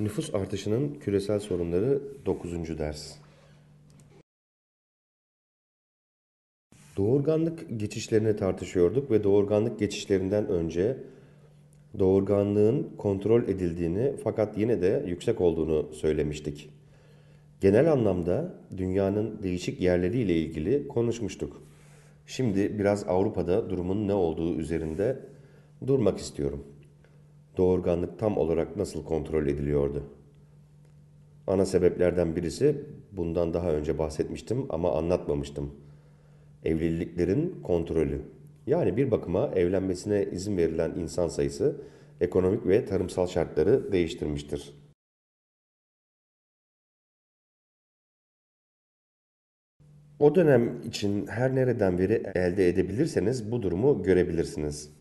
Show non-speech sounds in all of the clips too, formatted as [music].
Nüfus artışının küresel sorunları 9. ders. Doğurganlık geçişlerini tartışıyorduk ve doğurganlık geçişlerinden önce doğurganlığın kontrol edildiğini fakat yine de yüksek olduğunu söylemiştik. Genel anlamda dünyanın değişik yerleriyle ilgili konuşmuştuk. Şimdi biraz Avrupa'da durumun ne olduğu üzerinde durmak istiyorum doğurganlık tam olarak nasıl kontrol ediliyordu? Ana sebeplerden birisi bundan daha önce bahsetmiştim ama anlatmamıştım. Evliliklerin kontrolü. Yani bir bakıma evlenmesine izin verilen insan sayısı ekonomik ve tarımsal şartları değiştirmiştir. O dönem için her nereden veri elde edebilirseniz bu durumu görebilirsiniz.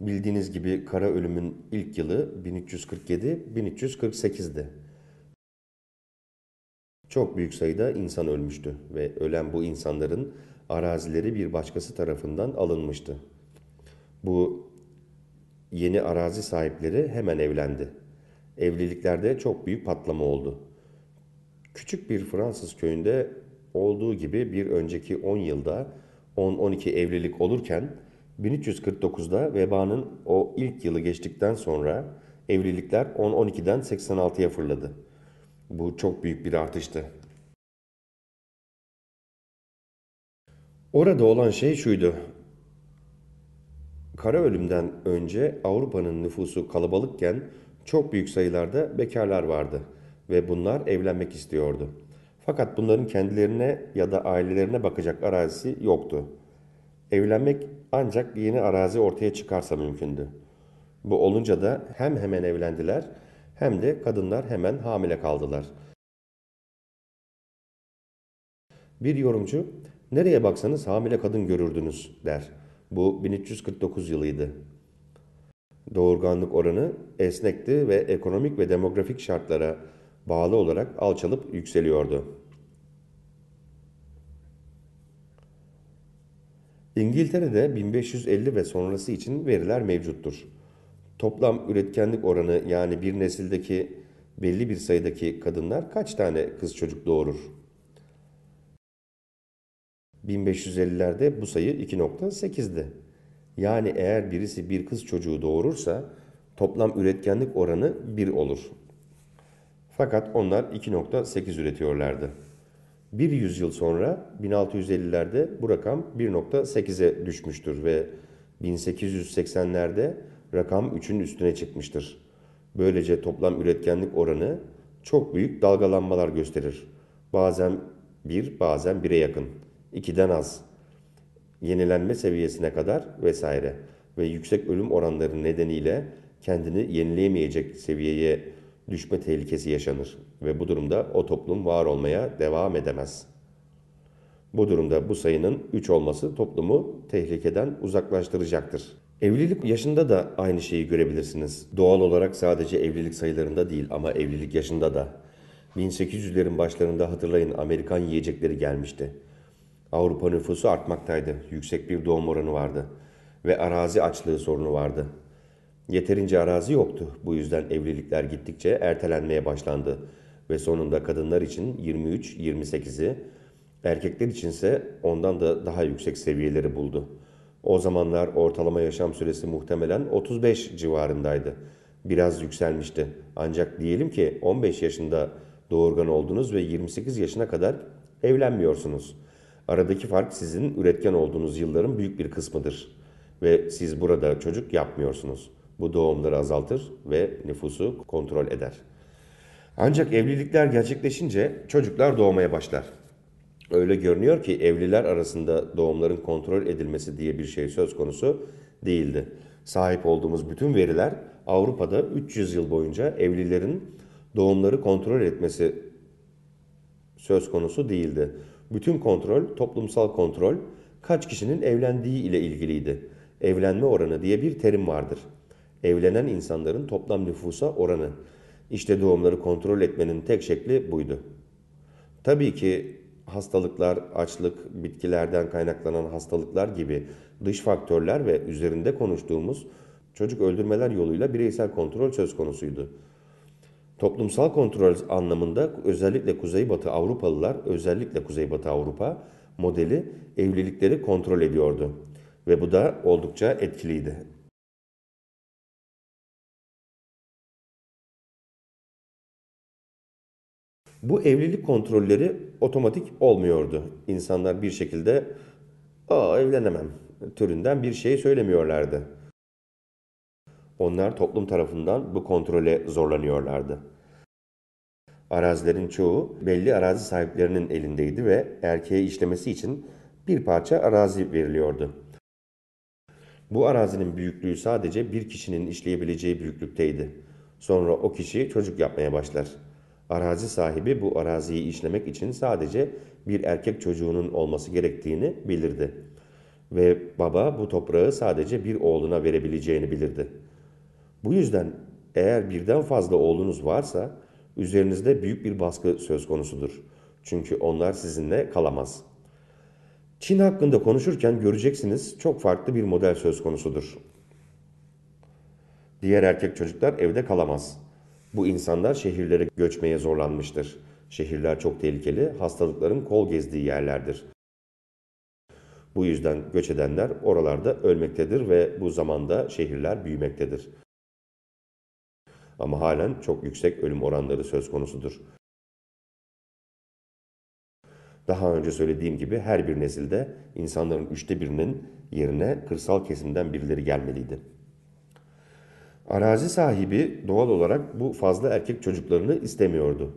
Bildiğiniz gibi kara ölümün ilk yılı 1347-1348'di. Çok büyük sayıda insan ölmüştü ve ölen bu insanların arazileri bir başkası tarafından alınmıştı. Bu yeni arazi sahipleri hemen evlendi. Evliliklerde çok büyük patlama oldu. Küçük bir Fransız köyünde olduğu gibi bir önceki 10 yılda 10-12 evlilik olurken 1349'da vebanın o ilk yılı geçtikten sonra evlilikler 10-12'den 86'ya fırladı. Bu çok büyük bir artıştı. Orada olan şey şuydu. Kara ölümden önce Avrupa'nın nüfusu kalabalıkken çok büyük sayılarda bekarlar vardı ve bunlar evlenmek istiyordu. Fakat bunların kendilerine ya da ailelerine bakacak arazisi yoktu. Evlenmek ancak yeni arazi ortaya çıkarsa mümkündü. Bu olunca da hem hemen evlendiler hem de kadınlar hemen hamile kaldılar. Bir yorumcu, nereye baksanız hamile kadın görürdünüz der. Bu 1349 yılıydı. Doğurganlık oranı esnekti ve ekonomik ve demografik şartlara bağlı olarak alçalıp yükseliyordu. İngiltere'de 1550 ve sonrası için veriler mevcuttur. Toplam üretkenlik oranı yani bir nesildeki belli bir sayıdaki kadınlar kaç tane kız çocuk doğurur? 1550'lerde bu sayı 2.8'di. Yani eğer birisi bir kız çocuğu doğurursa toplam üretkenlik oranı 1 olur. Fakat onlar 2.8 üretiyorlardı. Bir yüzyıl sonra 1650'lerde bu rakam 1.8'e düşmüştür ve 1880'lerde rakam 3'ün üstüne çıkmıştır. Böylece toplam üretkenlik oranı çok büyük dalgalanmalar gösterir. Bazen 1, bazen 1'e yakın, 2'den az, yenilenme seviyesine kadar vesaire ve yüksek ölüm oranları nedeniyle kendini yenileyemeyecek seviyeye düşme tehlikesi yaşanır ve bu durumda o toplum var olmaya devam edemez. Bu durumda bu sayının 3 olması toplumu tehlikeden uzaklaştıracaktır. Evlilik yaşında da aynı şeyi görebilirsiniz. Doğal olarak sadece evlilik sayılarında değil ama evlilik yaşında da. 1800'lerin başlarında hatırlayın Amerikan yiyecekleri gelmişti. Avrupa nüfusu artmaktaydı. Yüksek bir doğum oranı vardı ve arazi açlığı sorunu vardı. Yeterince arazi yoktu. Bu yüzden evlilikler gittikçe ertelenmeye başlandı ve sonunda kadınlar için 23-28'i, erkekler içinse ondan da daha yüksek seviyeleri buldu. O zamanlar ortalama yaşam süresi muhtemelen 35 civarındaydı. Biraz yükselmişti. Ancak diyelim ki 15 yaşında doğurgan oldunuz ve 28 yaşına kadar evlenmiyorsunuz. Aradaki fark sizin üretken olduğunuz yılların büyük bir kısmıdır ve siz burada çocuk yapmıyorsunuz. Bu doğumları azaltır ve nüfusu kontrol eder. Ancak evlilikler gerçekleşince çocuklar doğmaya başlar. Öyle görünüyor ki evliler arasında doğumların kontrol edilmesi diye bir şey söz konusu değildi. Sahip olduğumuz bütün veriler Avrupa'da 300 yıl boyunca evlilerin doğumları kontrol etmesi söz konusu değildi. Bütün kontrol, toplumsal kontrol kaç kişinin evlendiği ile ilgiliydi. Evlenme oranı diye bir terim vardır evlenen insanların toplam nüfusa oranı. İşte doğumları kontrol etmenin tek şekli buydu. Tabii ki hastalıklar, açlık, bitkilerden kaynaklanan hastalıklar gibi dış faktörler ve üzerinde konuştuğumuz çocuk öldürmeler yoluyla bireysel kontrol söz konusuydu. Toplumsal kontrol anlamında özellikle Kuzeybatı Avrupalılar, özellikle Kuzeybatı Avrupa modeli evlilikleri kontrol ediyordu ve bu da oldukça etkiliydi. Bu evlilik kontrolleri otomatik olmuyordu. İnsanlar bir şekilde ''Aa evlenemem'' türünden bir şey söylemiyorlardı. Onlar toplum tarafından bu kontrole zorlanıyorlardı. Arazilerin çoğu belli arazi sahiplerinin elindeydi ve erkeğe işlemesi için bir parça arazi veriliyordu. Bu arazinin büyüklüğü sadece bir kişinin işleyebileceği büyüklükteydi. Sonra o kişi çocuk yapmaya başlar.'' arazi sahibi bu araziyi işlemek için sadece bir erkek çocuğunun olması gerektiğini bilirdi. Ve baba bu toprağı sadece bir oğluna verebileceğini bilirdi. Bu yüzden eğer birden fazla oğlunuz varsa üzerinizde büyük bir baskı söz konusudur. Çünkü onlar sizinle kalamaz. Çin hakkında konuşurken göreceksiniz çok farklı bir model söz konusudur. Diğer erkek çocuklar evde kalamaz. Bu insanlar şehirlere göçmeye zorlanmıştır. Şehirler çok tehlikeli, hastalıkların kol gezdiği yerlerdir. Bu yüzden göç edenler oralarda ölmektedir ve bu zamanda şehirler büyümektedir. Ama halen çok yüksek ölüm oranları söz konusudur. Daha önce söylediğim gibi her bir nesilde insanların üçte birinin yerine kırsal kesimden birileri gelmeliydi. Arazi sahibi doğal olarak bu fazla erkek çocuklarını istemiyordu.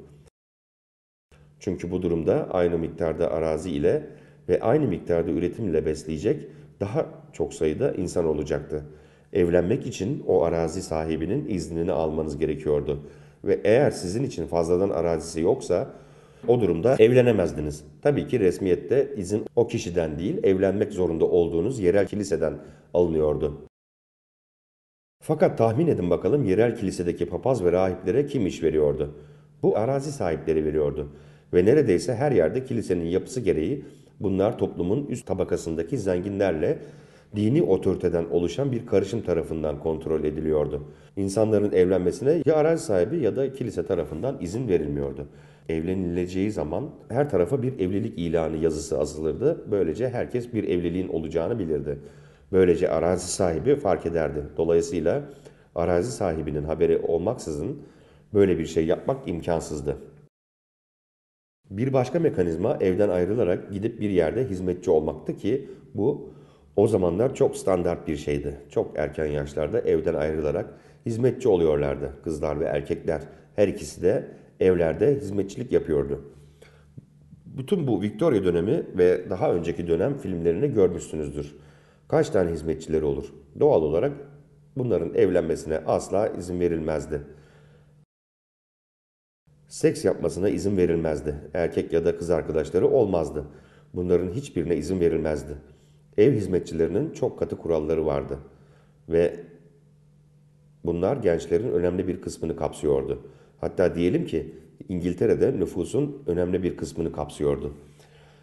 Çünkü bu durumda aynı miktarda arazi ile ve aynı miktarda üretimle besleyecek daha çok sayıda insan olacaktı. Evlenmek için o arazi sahibinin iznini almanız gerekiyordu. Ve eğer sizin için fazladan arazisi yoksa o durumda evlenemezdiniz. Tabii ki resmiyette izin o kişiden değil evlenmek zorunda olduğunuz yerel kiliseden alınıyordu. Fakat tahmin edin bakalım yerel kilisedeki papaz ve rahiplere kim iş veriyordu? Bu arazi sahipleri veriyordu. Ve neredeyse her yerde kilisenin yapısı gereği bunlar toplumun üst tabakasındaki zenginlerle dini otoriteden oluşan bir karışım tarafından kontrol ediliyordu. İnsanların evlenmesine ya arazi sahibi ya da kilise tarafından izin verilmiyordu. Evlenileceği zaman her tarafa bir evlilik ilanı yazısı asılırdı. Böylece herkes bir evliliğin olacağını bilirdi. Böylece arazi sahibi fark ederdi. Dolayısıyla arazi sahibinin haberi olmaksızın böyle bir şey yapmak imkansızdı. Bir başka mekanizma evden ayrılarak gidip bir yerde hizmetçi olmaktı ki bu o zamanlar çok standart bir şeydi. Çok erken yaşlarda evden ayrılarak hizmetçi oluyorlardı kızlar ve erkekler. Her ikisi de evlerde hizmetçilik yapıyordu. Bütün bu Victoria dönemi ve daha önceki dönem filmlerini görmüşsünüzdür kaç tane hizmetçileri olur? Doğal olarak bunların evlenmesine asla izin verilmezdi. Seks yapmasına izin verilmezdi. Erkek ya da kız arkadaşları olmazdı. Bunların hiçbirine izin verilmezdi. Ev hizmetçilerinin çok katı kuralları vardı ve bunlar gençlerin önemli bir kısmını kapsıyordu. Hatta diyelim ki İngiltere'de nüfusun önemli bir kısmını kapsıyordu.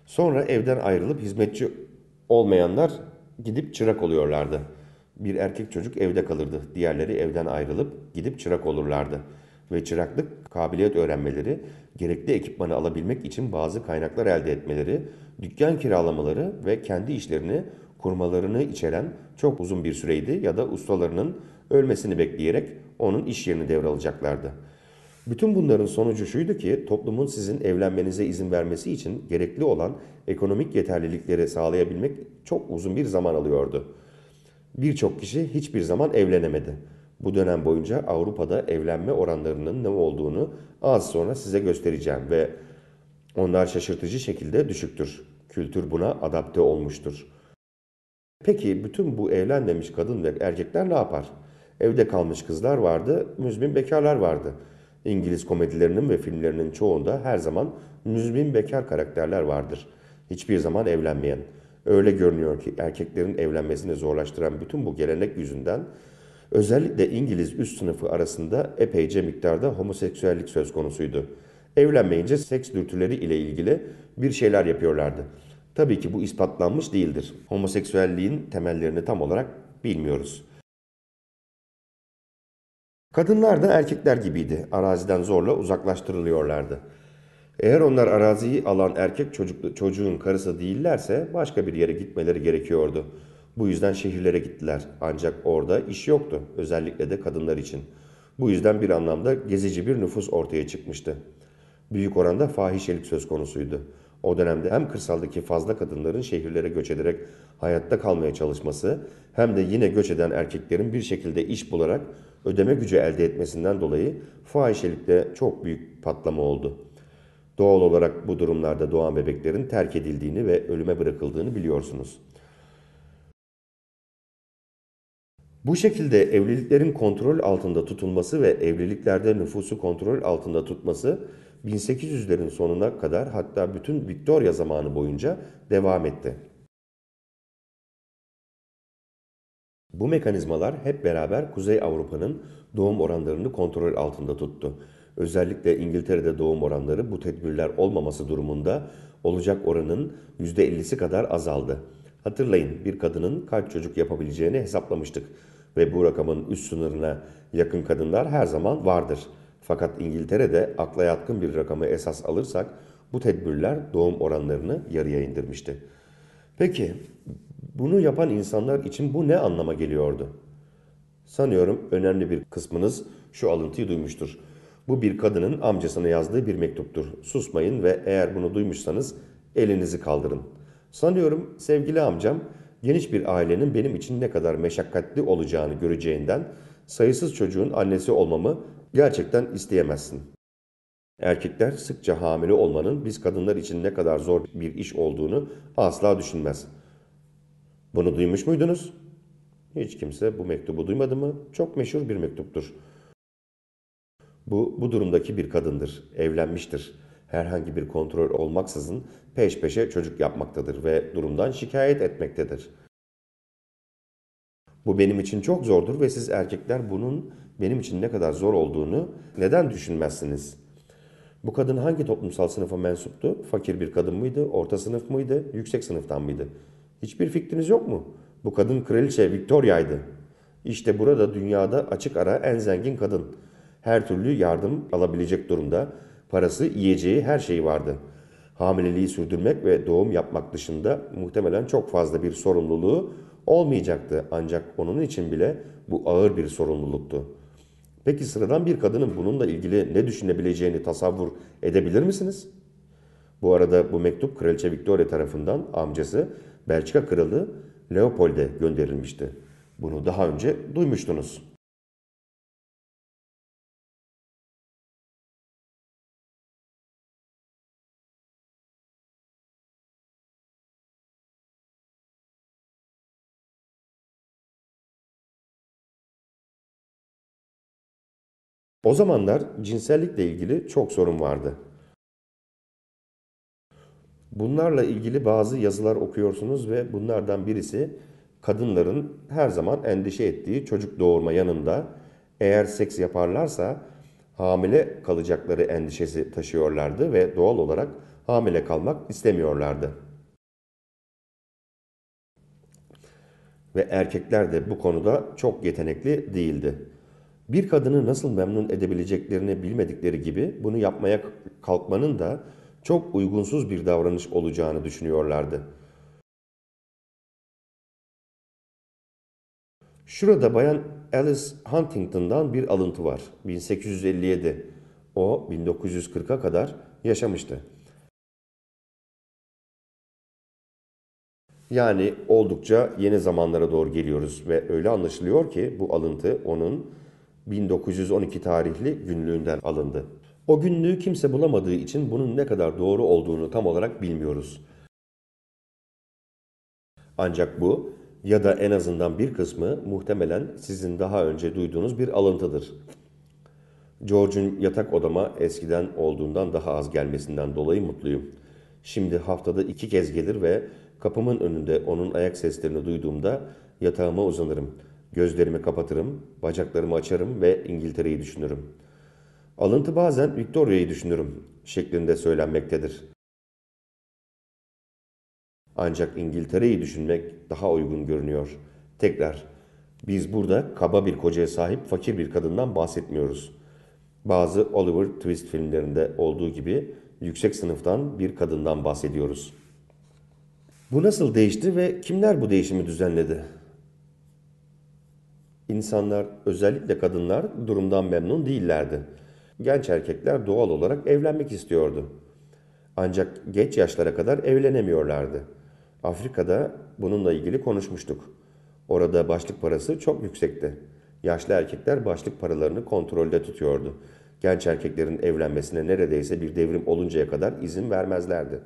Sonra evden ayrılıp hizmetçi olmayanlar gidip çırak oluyorlardı. Bir erkek çocuk evde kalırdı. Diğerleri evden ayrılıp gidip çırak olurlardı. Ve çıraklık kabiliyet öğrenmeleri, gerekli ekipmanı alabilmek için bazı kaynaklar elde etmeleri, dükkan kiralamaları ve kendi işlerini kurmalarını içeren çok uzun bir süreydi ya da ustalarının ölmesini bekleyerek onun iş yerini devralacaklardı.'' Bütün bunların sonucu şuydu ki toplumun sizin evlenmenize izin vermesi için gerekli olan ekonomik yeterlilikleri sağlayabilmek çok uzun bir zaman alıyordu. Birçok kişi hiçbir zaman evlenemedi. Bu dönem boyunca Avrupa'da evlenme oranlarının ne olduğunu az sonra size göstereceğim ve onlar şaşırtıcı şekilde düşüktür. Kültür buna adapte olmuştur. Peki bütün bu evlenmemiş kadın ve erkekler ne yapar? Evde kalmış kızlar vardı, müzmin bekarlar vardı.'' İngiliz komedilerinin ve filmlerinin çoğunda her zaman müzmin bekar karakterler vardır. Hiçbir zaman evlenmeyen. Öyle görünüyor ki erkeklerin evlenmesini zorlaştıran bütün bu gelenek yüzünden özellikle İngiliz üst sınıfı arasında epeyce miktarda homoseksüellik söz konusuydu. Evlenmeyince seks dürtüleri ile ilgili bir şeyler yapıyorlardı. Tabii ki bu ispatlanmış değildir. Homoseksüelliğin temellerini tam olarak bilmiyoruz. Kadınlar da erkekler gibiydi. Araziden zorla uzaklaştırılıyorlardı. Eğer onlar araziyi alan erkek çocuk, çocuğun karısı değillerse başka bir yere gitmeleri gerekiyordu. Bu yüzden şehirlere gittiler. Ancak orada iş yoktu. Özellikle de kadınlar için. Bu yüzden bir anlamda gezici bir nüfus ortaya çıkmıştı. Büyük oranda fahişelik söz konusuydu. O dönemde hem kırsaldaki fazla kadınların şehirlere göç ederek hayatta kalmaya çalışması hem de yine göç eden erkeklerin bir şekilde iş bularak ödeme gücü elde etmesinden dolayı fahişelikte çok büyük patlama oldu. Doğal olarak bu durumlarda doğan bebeklerin terk edildiğini ve ölüme bırakıldığını biliyorsunuz. Bu şekilde evliliklerin kontrol altında tutulması ve evliliklerde nüfusu kontrol altında tutması 1800'lerin sonuna kadar hatta bütün Victoria zamanı boyunca devam etti. Bu mekanizmalar hep beraber Kuzey Avrupa'nın doğum oranlarını kontrol altında tuttu. Özellikle İngiltere'de doğum oranları bu tedbirler olmaması durumunda olacak oranın %50'si kadar azaldı. Hatırlayın bir kadının kaç çocuk yapabileceğini hesaplamıştık ve bu rakamın üst sınırına yakın kadınlar her zaman vardır.'' Fakat İngiltere'de akla yatkın bir rakamı esas alırsak bu tedbirler doğum oranlarını yarıya indirmişti. Peki bunu yapan insanlar için bu ne anlama geliyordu? Sanıyorum önemli bir kısmınız şu alıntıyı duymuştur. Bu bir kadının amcasına yazdığı bir mektuptur. Susmayın ve eğer bunu duymuşsanız elinizi kaldırın. Sanıyorum sevgili amcam geniş bir ailenin benim için ne kadar meşakkatli olacağını göreceğinden sayısız çocuğun annesi olmamı gerçekten isteyemezsin. Erkekler sıkça hamile olmanın biz kadınlar için ne kadar zor bir iş olduğunu asla düşünmez. Bunu duymuş muydunuz? Hiç kimse bu mektubu duymadı mı? Çok meşhur bir mektuptur. Bu, bu durumdaki bir kadındır, evlenmiştir. Herhangi bir kontrol olmaksızın peş peşe çocuk yapmaktadır ve durumdan şikayet etmektedir. Bu benim için çok zordur ve siz erkekler bunun benim için ne kadar zor olduğunu neden düşünmezsiniz? Bu kadın hangi toplumsal sınıfa mensuptu? Fakir bir kadın mıydı? Orta sınıf mıydı? Yüksek sınıftan mıydı? Hiçbir fikriniz yok mu? Bu kadın kraliçe Victoria'ydı. İşte burada dünyada açık ara en zengin kadın. Her türlü yardım alabilecek durumda. Parası, yiyeceği, her şeyi vardı. Hamileliği sürdürmek ve doğum yapmak dışında muhtemelen çok fazla bir sorumluluğu olmayacaktı. Ancak onun için bile bu ağır bir sorumluluktu. Peki sıradan bir kadının bununla ilgili ne düşünebileceğini tasavvur edebilir misiniz? Bu arada bu mektup Kraliçe Victoria tarafından amcası Belçika Kralı Leopold'e gönderilmişti. Bunu daha önce duymuştunuz. O zamanlar cinsellikle ilgili çok sorun vardı. Bunlarla ilgili bazı yazılar okuyorsunuz ve bunlardan birisi kadınların her zaman endişe ettiği çocuk doğurma yanında eğer seks yaparlarsa hamile kalacakları endişesi taşıyorlardı ve doğal olarak hamile kalmak istemiyorlardı. Ve erkekler de bu konuda çok yetenekli değildi. Bir kadını nasıl memnun edebileceklerini bilmedikleri gibi bunu yapmaya kalkmanın da çok uygunsuz bir davranış olacağını düşünüyorlardı. Şurada Bayan Alice Huntington'dan bir alıntı var. 1857. O 1940'a kadar yaşamıştı. Yani oldukça yeni zamanlara doğru geliyoruz ve öyle anlaşılıyor ki bu alıntı onun 1912 tarihli günlüğünden alındı. O günlüğü kimse bulamadığı için bunun ne kadar doğru olduğunu tam olarak bilmiyoruz. Ancak bu ya da en azından bir kısmı muhtemelen sizin daha önce duyduğunuz bir alıntıdır. George'un yatak odama eskiden olduğundan daha az gelmesinden dolayı mutluyum. Şimdi haftada iki kez gelir ve kapımın önünde onun ayak seslerini duyduğumda yatağıma uzanırım.'' Gözlerimi kapatırım, bacaklarımı açarım ve İngiltere'yi düşünürüm. Alıntı bazen Victoria'yı düşünürüm şeklinde söylenmektedir. Ancak İngiltere'yi düşünmek daha uygun görünüyor. Tekrar, biz burada kaba bir kocaya sahip fakir bir kadından bahsetmiyoruz. Bazı Oliver Twist filmlerinde olduğu gibi yüksek sınıftan bir kadından bahsediyoruz. Bu nasıl değişti ve kimler bu değişimi düzenledi? İnsanlar, özellikle kadınlar durumdan memnun değillerdi. Genç erkekler doğal olarak evlenmek istiyordu. Ancak geç yaşlara kadar evlenemiyorlardı. Afrika'da bununla ilgili konuşmuştuk. Orada başlık parası çok yüksekti. Yaşlı erkekler başlık paralarını kontrolde tutuyordu. Genç erkeklerin evlenmesine neredeyse bir devrim oluncaya kadar izin vermezlerdi.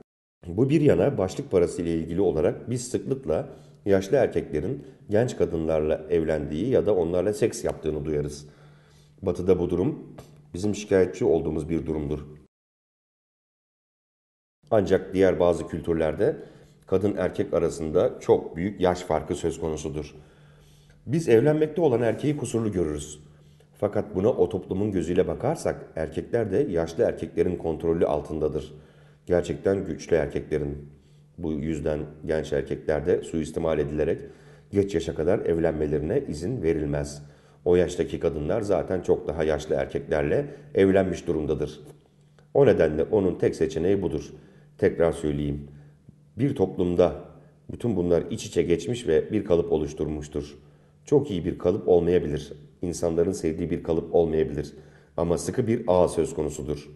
Bu bir yana başlık parası ile ilgili olarak biz sıklıkla yaşlı erkeklerin genç kadınlarla evlendiği ya da onlarla seks yaptığını duyarız. Batı'da bu durum bizim şikayetçi olduğumuz bir durumdur. Ancak diğer bazı kültürlerde kadın erkek arasında çok büyük yaş farkı söz konusudur. Biz evlenmekte olan erkeği kusurlu görürüz. Fakat buna o toplumun gözüyle bakarsak erkekler de yaşlı erkeklerin kontrolü altındadır. Gerçekten güçlü erkeklerin bu yüzden genç erkeklerde suistimal edilerek geç yaşa kadar evlenmelerine izin verilmez. O yaştaki kadınlar zaten çok daha yaşlı erkeklerle evlenmiş durumdadır. O nedenle onun tek seçeneği budur. Tekrar söyleyeyim. Bir toplumda bütün bunlar iç içe geçmiş ve bir kalıp oluşturmuştur. Çok iyi bir kalıp olmayabilir. İnsanların sevdiği bir kalıp olmayabilir. Ama sıkı bir ağ söz konusudur.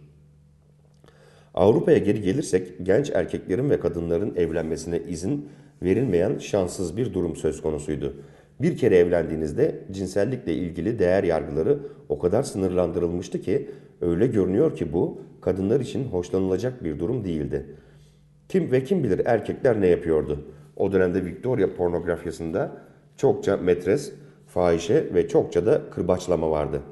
Avrupa'ya geri gelirsek genç erkeklerin ve kadınların evlenmesine izin verilmeyen şanssız bir durum söz konusuydu. Bir kere evlendiğinizde cinsellikle ilgili değer yargıları o kadar sınırlandırılmıştı ki öyle görünüyor ki bu kadınlar için hoşlanılacak bir durum değildi. Kim ve kim bilir erkekler ne yapıyordu? O dönemde Victoria pornografyasında çokça metres, fahişe ve çokça da kırbaçlama vardı.''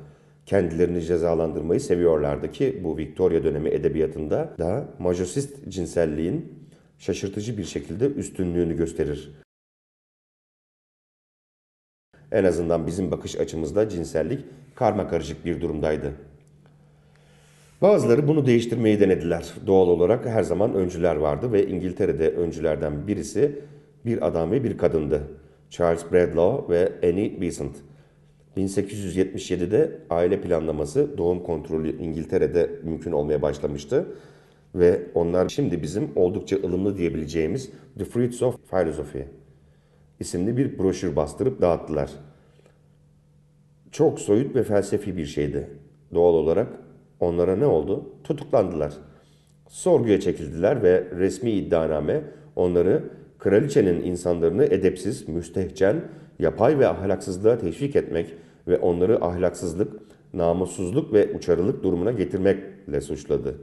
kendilerini cezalandırmayı seviyorlardı ki bu Victoria dönemi edebiyatında da majosist cinselliğin şaşırtıcı bir şekilde üstünlüğünü gösterir. En azından bizim bakış açımızda cinsellik karma karışık bir durumdaydı. Bazıları bunu değiştirmeyi denediler. Doğal olarak her zaman öncüler vardı ve İngiltere'de öncülerden birisi bir adam ve bir kadındı. Charles Bradlaugh ve Annie Besant. 1877'de aile planlaması, doğum kontrolü İngiltere'de mümkün olmaya başlamıştı. Ve onlar şimdi bizim oldukça ılımlı diyebileceğimiz The Fruits of Philosophy isimli bir broşür bastırıp dağıttılar. Çok soyut ve felsefi bir şeydi. Doğal olarak onlara ne oldu? Tutuklandılar. Sorguya çekildiler ve resmi iddianame onları kraliçenin insanlarını edepsiz, müstehcen yapay ve ahlaksızlığa teşvik etmek ve onları ahlaksızlık, namussuzluk ve uçarılık durumuna getirmekle suçladı.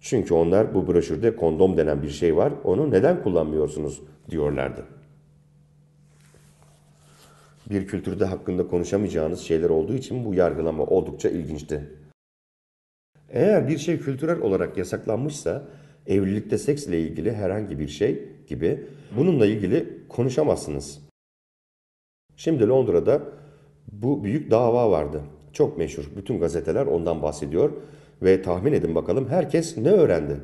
Çünkü onlar bu broşürde kondom denen bir şey var, onu neden kullanmıyorsunuz diyorlardı. Bir kültürde hakkında konuşamayacağınız şeyler olduğu için bu yargılama oldukça ilginçti. Eğer bir şey kültürel olarak yasaklanmışsa, evlilikte seksle ilgili herhangi bir şey gibi bununla ilgili konuşamazsınız.'' Şimdi Londra'da bu büyük dava vardı. Çok meşhur. Bütün gazeteler ondan bahsediyor. Ve tahmin edin bakalım herkes ne öğrendi?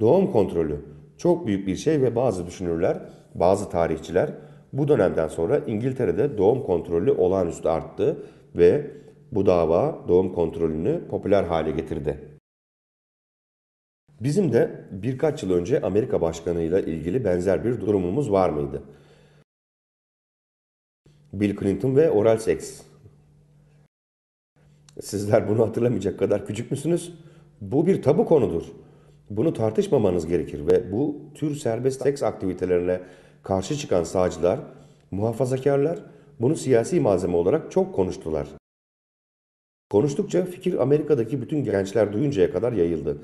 Doğum kontrolü. Çok büyük bir şey ve bazı düşünürler, bazı tarihçiler bu dönemden sonra İngiltere'de doğum kontrolü olağanüstü arttı ve bu dava doğum kontrolünü popüler hale getirdi. Bizim de birkaç yıl önce Amerika Başkanı ile ilgili benzer bir durumumuz var mıydı? Bill Clinton ve oral seks. Sizler bunu hatırlamayacak kadar küçük müsünüz? Bu bir tabu konudur. Bunu tartışmamanız gerekir ve bu tür serbest seks aktivitelerine karşı çıkan sağcılar, muhafazakarlar bunu siyasi malzeme olarak çok konuştular. Konuştukça fikir Amerika'daki bütün gençler duyuncaya kadar yayıldı.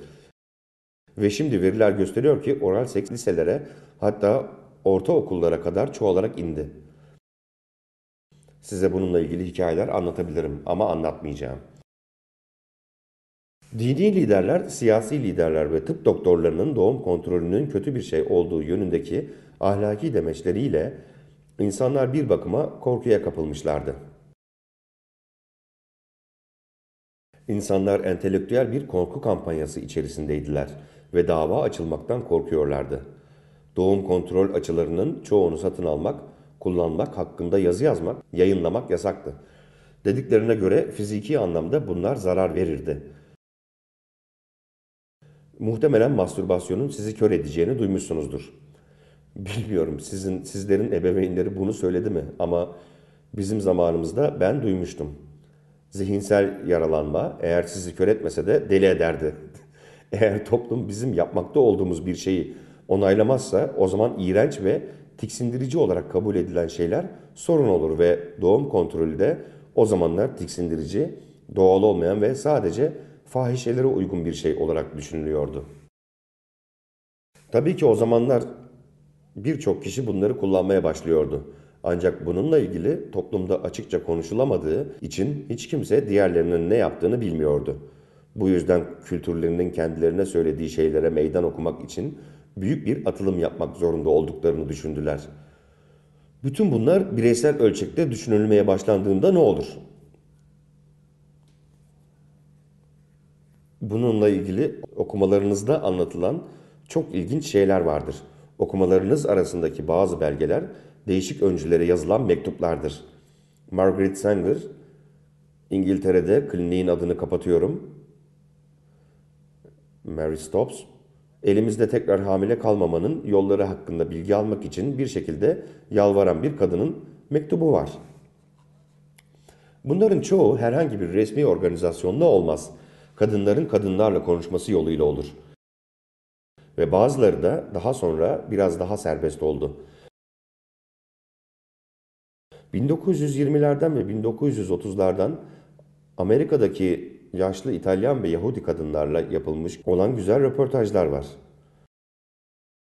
Ve şimdi veriler gösteriyor ki oral seks liselere hatta ortaokullara kadar çoğalarak indi. Size bununla ilgili hikayeler anlatabilirim ama anlatmayacağım. Dini liderler, siyasi liderler ve tıp doktorlarının doğum kontrolünün kötü bir şey olduğu yönündeki ahlaki demeçleriyle insanlar bir bakıma korkuya kapılmışlardı. İnsanlar entelektüel bir korku kampanyası içerisindeydiler ve dava açılmaktan korkuyorlardı. Doğum kontrol açılarının çoğunu satın almak kullanmak, hakkında yazı yazmak, yayınlamak yasaktı. Dediklerine göre fiziki anlamda bunlar zarar verirdi. Muhtemelen mastürbasyonun sizi kör edeceğini duymuşsunuzdur. Bilmiyorum sizin sizlerin ebeveynleri bunu söyledi mi ama bizim zamanımızda ben duymuştum. Zihinsel yaralanma eğer sizi kör etmese de deli ederdi. [laughs] eğer toplum bizim yapmakta olduğumuz bir şeyi onaylamazsa o zaman iğrenç ve tiksindirici olarak kabul edilen şeyler sorun olur ve doğum kontrolü de o zamanlar tiksindirici, doğal olmayan ve sadece fahişelere uygun bir şey olarak düşünülüyordu. Tabii ki o zamanlar birçok kişi bunları kullanmaya başlıyordu. Ancak bununla ilgili toplumda açıkça konuşulamadığı için hiç kimse diğerlerinin ne yaptığını bilmiyordu. Bu yüzden kültürlerinin kendilerine söylediği şeylere meydan okumak için büyük bir atılım yapmak zorunda olduklarını düşündüler. Bütün bunlar bireysel ölçekte düşünülmeye başlandığında ne olur? Bununla ilgili okumalarınızda anlatılan çok ilginç şeyler vardır. Okumalarınız arasındaki bazı belgeler değişik öncülere yazılan mektuplardır. Margaret Sanger, İngiltere'de kliniğin adını kapatıyorum. Mary Stops, elimizde tekrar hamile kalmamanın yolları hakkında bilgi almak için bir şekilde yalvaran bir kadının mektubu var. Bunların çoğu herhangi bir resmi organizasyonla olmaz. Kadınların kadınlarla konuşması yoluyla olur. Ve bazıları da daha sonra biraz daha serbest oldu. 1920'lerden ve 1930'lardan Amerika'daki yaşlı İtalyan ve Yahudi kadınlarla yapılmış olan güzel röportajlar var.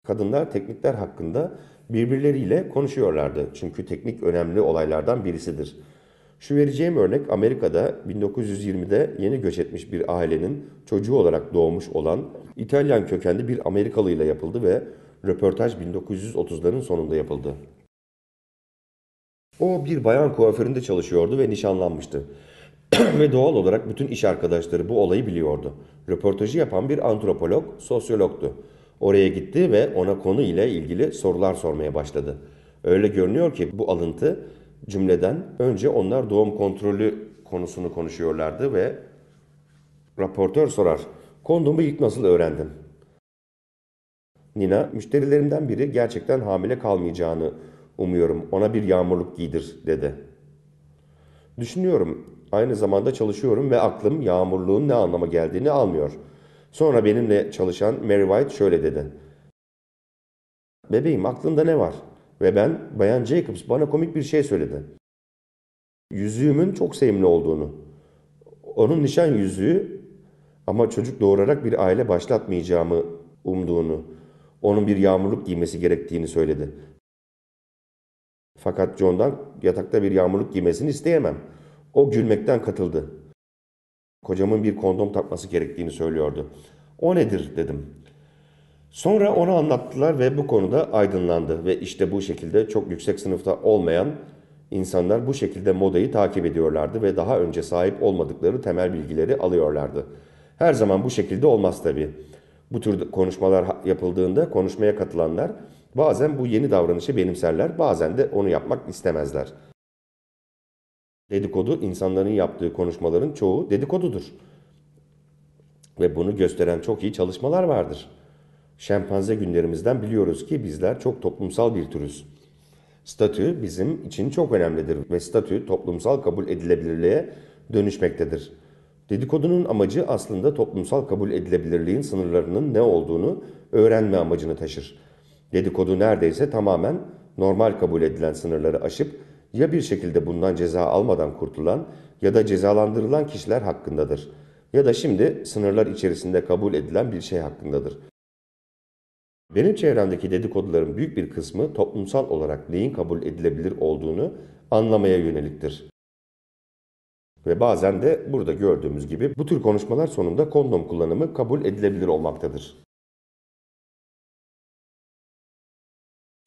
Kadınlar teknikler hakkında birbirleriyle konuşuyorlardı. Çünkü teknik önemli olaylardan birisidir. Şu vereceğim örnek Amerika'da 1920'de yeni göç etmiş bir ailenin çocuğu olarak doğmuş olan İtalyan kökenli bir Amerikalı ile yapıldı ve röportaj 1930'ların sonunda yapıldı. O bir bayan kuaföründe çalışıyordu ve nişanlanmıştı. [clears throat] ve doğal olarak bütün iş arkadaşları bu olayı biliyordu. Röportajı yapan bir antropolog, sosyologtu. Oraya gitti ve ona konu ile ilgili sorular sormaya başladı. Öyle görünüyor ki bu alıntı cümleden önce onlar doğum kontrolü konusunu konuşuyorlardı ve raportör sorar. Kondomu ilk nasıl öğrendim? Nina, müşterilerimden biri gerçekten hamile kalmayacağını umuyorum. Ona bir yağmurluk giydir dedi. Düşünüyorum Aynı zamanda çalışıyorum ve aklım yağmurluğun ne anlama geldiğini almıyor. Sonra benimle çalışan Mary White şöyle dedi. Bebeğim aklında ne var? Ve ben Bayan Jacobs bana komik bir şey söyledi. Yüzüğümün çok sevimli olduğunu. Onun nişan yüzüğü ama çocuk doğurarak bir aile başlatmayacağımı umduğunu, onun bir yağmurluk giymesi gerektiğini söyledi. Fakat John'dan yatakta bir yağmurluk giymesini isteyemem.'' O gülmekten katıldı. Kocamın bir kondom takması gerektiğini söylüyordu. O nedir dedim. Sonra onu anlattılar ve bu konuda aydınlandı ve işte bu şekilde çok yüksek sınıfta olmayan insanlar bu şekilde modayı takip ediyorlardı ve daha önce sahip olmadıkları temel bilgileri alıyorlardı. Her zaman bu şekilde olmaz tabii. Bu tür konuşmalar yapıldığında konuşmaya katılanlar bazen bu yeni davranışı benimserler, bazen de onu yapmak istemezler. Dedikodu insanların yaptığı konuşmaların çoğu dedikodudur. Ve bunu gösteren çok iyi çalışmalar vardır. Şempanze günlerimizden biliyoruz ki bizler çok toplumsal bir türüz. Statü bizim için çok önemlidir ve statü toplumsal kabul edilebilirliğe dönüşmektedir. Dedikodunun amacı aslında toplumsal kabul edilebilirliğin sınırlarının ne olduğunu öğrenme amacını taşır. Dedikodu neredeyse tamamen normal kabul edilen sınırları aşıp ya bir şekilde bundan ceza almadan kurtulan ya da cezalandırılan kişiler hakkındadır ya da şimdi sınırlar içerisinde kabul edilen bir şey hakkındadır. Benim çevremdeki dedikoduların büyük bir kısmı toplumsal olarak neyin kabul edilebilir olduğunu anlamaya yöneliktir. Ve bazen de burada gördüğümüz gibi bu tür konuşmalar sonunda kondom kullanımı kabul edilebilir olmaktadır.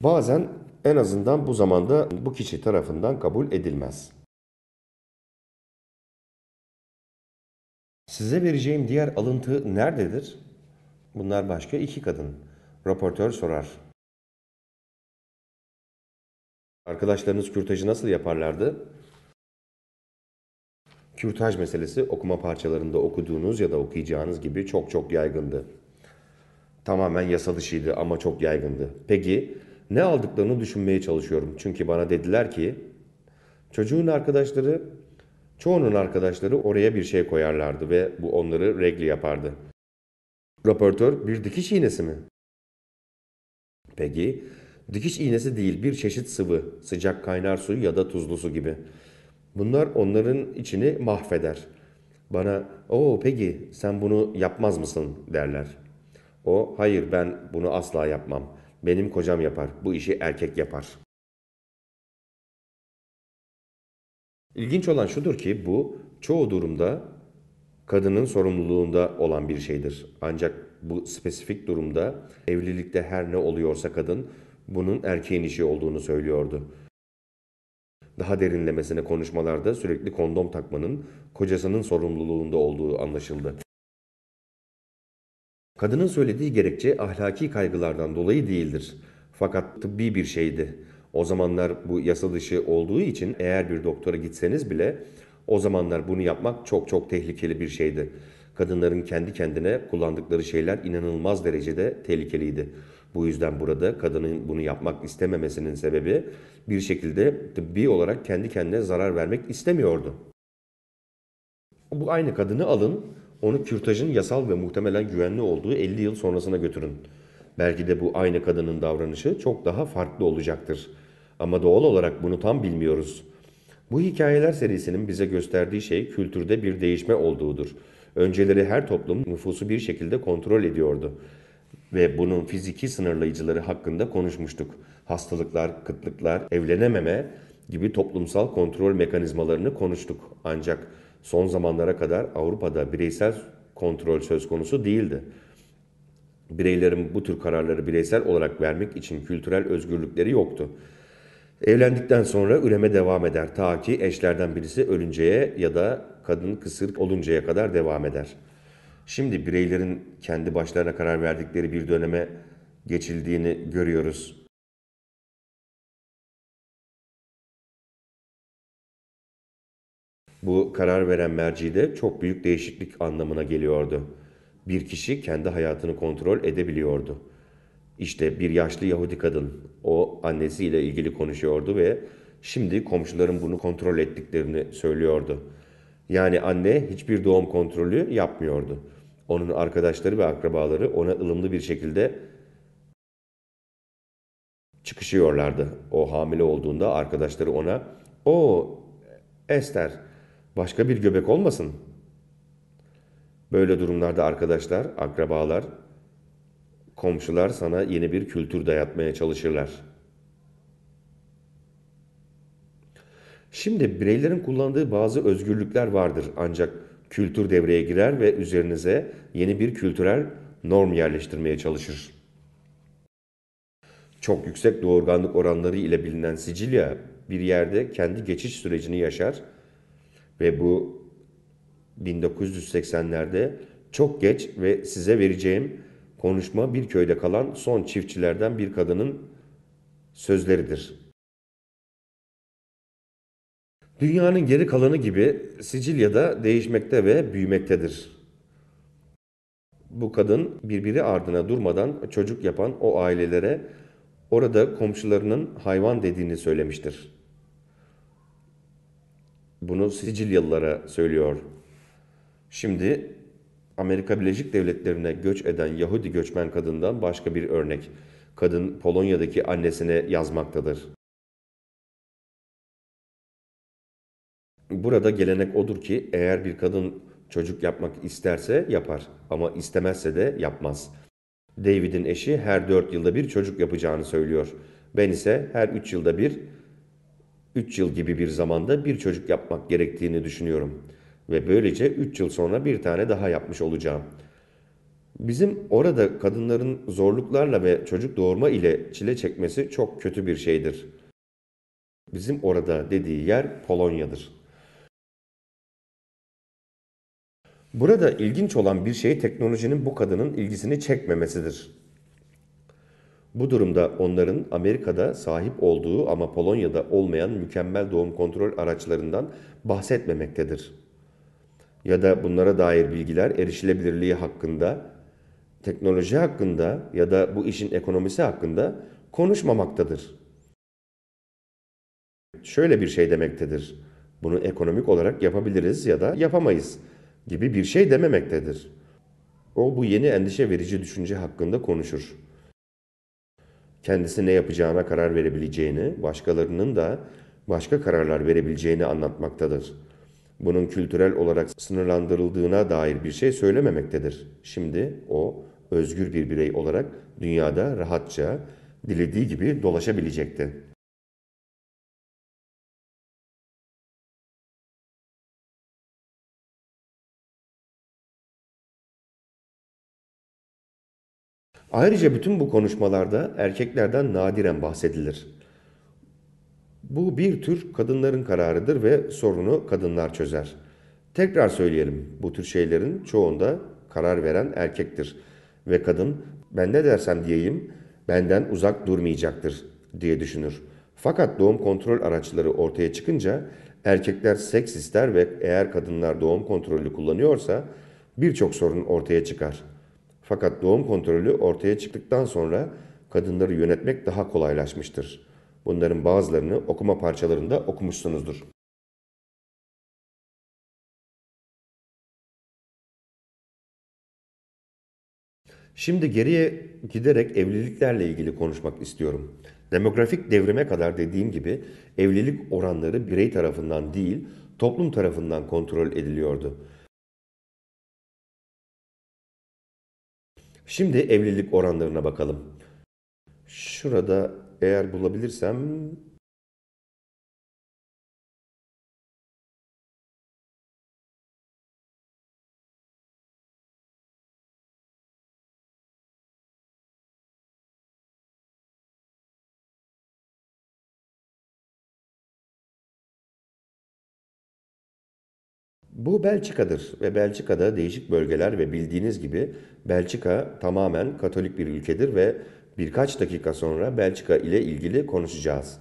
Bazen en azından bu zamanda bu kişi tarafından kabul edilmez. Size vereceğim diğer alıntı nerededir? Bunlar başka iki kadın. Raportör sorar. Arkadaşlarınız kürtajı nasıl yaparlardı? Kürtaj meselesi okuma parçalarında okuduğunuz ya da okuyacağınız gibi çok çok yaygındı. Tamamen yasa dışıydı ama çok yaygındı. Peki ne aldıklarını düşünmeye çalışıyorum. Çünkü bana dediler ki çocuğun arkadaşları çoğunun arkadaşları oraya bir şey koyarlardı ve bu onları regli yapardı. Raportör bir dikiş iğnesi mi? Peki dikiş iğnesi değil bir çeşit sıvı sıcak kaynar su ya da tuzlu su gibi. Bunlar onların içini mahveder. Bana o peki sen bunu yapmaz mısın derler. O hayır ben bunu asla yapmam.'' Benim kocam yapar. Bu işi erkek yapar. İlginç olan şudur ki bu çoğu durumda kadının sorumluluğunda olan bir şeydir. Ancak bu spesifik durumda evlilikte her ne oluyorsa kadın bunun erkeğin işi olduğunu söylüyordu. Daha derinlemesine konuşmalarda sürekli kondom takmanın kocasının sorumluluğunda olduğu anlaşıldı. Kadının söylediği gerekçe ahlaki kaygılardan dolayı değildir. Fakat tıbbi bir şeydi. O zamanlar bu yasa dışı olduğu için eğer bir doktora gitseniz bile o zamanlar bunu yapmak çok çok tehlikeli bir şeydi. Kadınların kendi kendine kullandıkları şeyler inanılmaz derecede tehlikeliydi. Bu yüzden burada kadının bunu yapmak istememesinin sebebi bir şekilde tıbbi olarak kendi kendine zarar vermek istemiyordu. Bu aynı kadını alın onu kürtajın yasal ve muhtemelen güvenli olduğu 50 yıl sonrasına götürün. Belki de bu aynı kadının davranışı çok daha farklı olacaktır. Ama doğal olarak bunu tam bilmiyoruz. Bu hikayeler serisinin bize gösterdiği şey kültürde bir değişme olduğudur. Önceleri her toplum nüfusu bir şekilde kontrol ediyordu ve bunun fiziki sınırlayıcıları hakkında konuşmuştuk. Hastalıklar, kıtlıklar, evlenememe gibi toplumsal kontrol mekanizmalarını konuştuk. Ancak son zamanlara kadar Avrupa'da bireysel kontrol söz konusu değildi. Bireylerin bu tür kararları bireysel olarak vermek için kültürel özgürlükleri yoktu. Evlendikten sonra üreme devam eder ta ki eşlerden birisi ölünceye ya da kadın kısır oluncaya kadar devam eder. Şimdi bireylerin kendi başlarına karar verdikleri bir döneme geçildiğini görüyoruz. Bu karar veren mercide çok büyük değişiklik anlamına geliyordu. Bir kişi kendi hayatını kontrol edebiliyordu. İşte bir yaşlı Yahudi kadın o annesiyle ilgili konuşuyordu ve şimdi komşuların bunu kontrol ettiklerini söylüyordu. Yani anne hiçbir doğum kontrolü yapmıyordu. Onun arkadaşları ve akrabaları ona ılımlı bir şekilde çıkışıyorlardı. O hamile olduğunda arkadaşları ona "O Esther, Başka bir göbek olmasın. Böyle durumlarda arkadaşlar, akrabalar, komşular sana yeni bir kültür dayatmaya çalışırlar. Şimdi bireylerin kullandığı bazı özgürlükler vardır ancak kültür devreye girer ve üzerinize yeni bir kültürel norm yerleştirmeye çalışır. Çok yüksek doğurganlık oranları ile bilinen Sicilya bir yerde kendi geçiş sürecini yaşar ve bu 1980'lerde çok geç ve size vereceğim konuşma bir köyde kalan son çiftçilerden bir kadının sözleridir. Dünyanın geri kalanı gibi Sicilya'da değişmekte ve büyümektedir. Bu kadın birbiri ardına durmadan çocuk yapan o ailelere orada komşularının hayvan dediğini söylemiştir. Bunu Sicilyalılara söylüyor. Şimdi Amerika Birleşik Devletleri'ne göç eden Yahudi göçmen kadından başka bir örnek. Kadın Polonya'daki annesine yazmaktadır. Burada gelenek odur ki eğer bir kadın çocuk yapmak isterse yapar ama istemezse de yapmaz. David'in eşi her 4 yılda bir çocuk yapacağını söylüyor. Ben ise her 3 yılda bir 3 yıl gibi bir zamanda bir çocuk yapmak gerektiğini düşünüyorum ve böylece 3 yıl sonra bir tane daha yapmış olacağım. Bizim orada kadınların zorluklarla ve çocuk doğurma ile çile çekmesi çok kötü bir şeydir. Bizim orada dediği yer Polonya'dır. Burada ilginç olan bir şey teknolojinin bu kadının ilgisini çekmemesidir. Bu durumda onların Amerika'da sahip olduğu ama Polonya'da olmayan mükemmel doğum kontrol araçlarından bahsetmemektedir. Ya da bunlara dair bilgiler erişilebilirliği hakkında, teknoloji hakkında ya da bu işin ekonomisi hakkında konuşmamaktadır. Şöyle bir şey demektedir. Bunu ekonomik olarak yapabiliriz ya da yapamayız gibi bir şey dememektedir. O bu yeni endişe verici düşünce hakkında konuşur kendisi ne yapacağına karar verebileceğini, başkalarının da başka kararlar verebileceğini anlatmaktadır. Bunun kültürel olarak sınırlandırıldığına dair bir şey söylememektedir. Şimdi o özgür bir birey olarak dünyada rahatça dilediği gibi dolaşabilecekti. Ayrıca bütün bu konuşmalarda erkeklerden nadiren bahsedilir. Bu bir tür kadınların kararıdır ve sorunu kadınlar çözer. Tekrar söyleyelim, bu tür şeylerin çoğunda karar veren erkektir ve kadın ben ne dersem diyeyim benden uzak durmayacaktır diye düşünür. Fakat doğum kontrol araçları ortaya çıkınca erkekler seks ister ve eğer kadınlar doğum kontrolü kullanıyorsa birçok sorun ortaya çıkar.'' Fakat doğum kontrolü ortaya çıktıktan sonra kadınları yönetmek daha kolaylaşmıştır. Bunların bazılarını okuma parçalarında okumuşsunuzdur. Şimdi geriye giderek evliliklerle ilgili konuşmak istiyorum. Demografik devrime kadar dediğim gibi evlilik oranları birey tarafından değil, toplum tarafından kontrol ediliyordu. Şimdi evlilik oranlarına bakalım. Şurada eğer bulabilirsem Bu Belçika'dır ve Belçika'da değişik bölgeler ve bildiğiniz gibi Belçika tamamen Katolik bir ülkedir ve birkaç dakika sonra Belçika ile ilgili konuşacağız.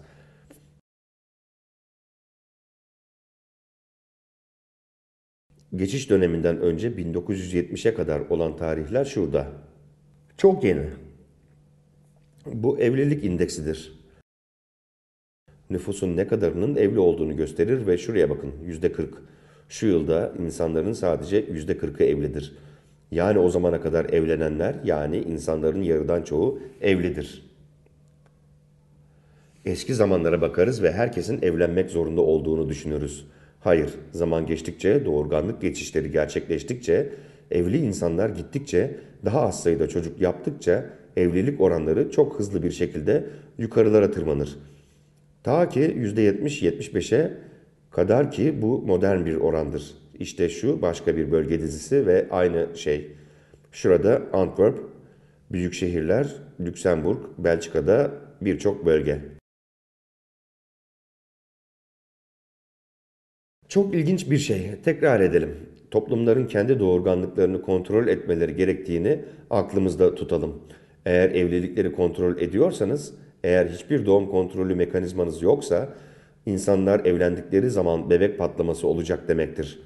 Geçiş döneminden önce 1970'e kadar olan tarihler şurada. Çok yeni. Bu evlilik indeksidir. Nüfusun ne kadarının evli olduğunu gösterir ve şuraya bakın %40. Şu yılda insanların sadece yüzde kırkı evlidir. Yani o zamana kadar evlenenler yani insanların yarıdan çoğu evlidir. Eski zamanlara bakarız ve herkesin evlenmek zorunda olduğunu düşünürüz. Hayır, zaman geçtikçe, doğurganlık geçişleri gerçekleştikçe, evli insanlar gittikçe, daha az sayıda çocuk yaptıkça evlilik oranları çok hızlı bir şekilde yukarılara tırmanır. Ta ki %70-75'e kadar ki bu modern bir orandır. İşte şu başka bir bölge dizisi ve aynı şey. Şurada Antwerp, büyük şehirler, Lüksemburg, Belçika'da birçok bölge. Çok ilginç bir şey. Tekrar edelim. Toplumların kendi doğurganlıklarını kontrol etmeleri gerektiğini aklımızda tutalım. Eğer evlilikleri kontrol ediyorsanız, eğer hiçbir doğum kontrolü mekanizmanız yoksa İnsanlar evlendikleri zaman bebek patlaması olacak demektir.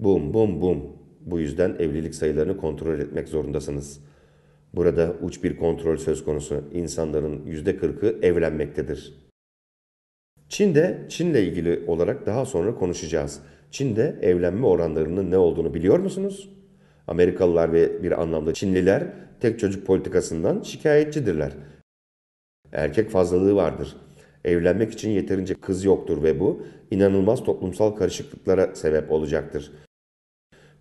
Bum bum bum. Bu yüzden evlilik sayılarını kontrol etmek zorundasınız. Burada uç bir kontrol söz konusu. İnsanların yüzde %40'ı evlenmektedir. Çin'de Çin'le ilgili olarak daha sonra konuşacağız. Çin'de evlenme oranlarının ne olduğunu biliyor musunuz? Amerikalılar ve bir anlamda Çinliler tek çocuk politikasından şikayetçidirler. Erkek fazlalığı vardır. Evlenmek için yeterince kız yoktur ve bu inanılmaz toplumsal karışıklıklara sebep olacaktır.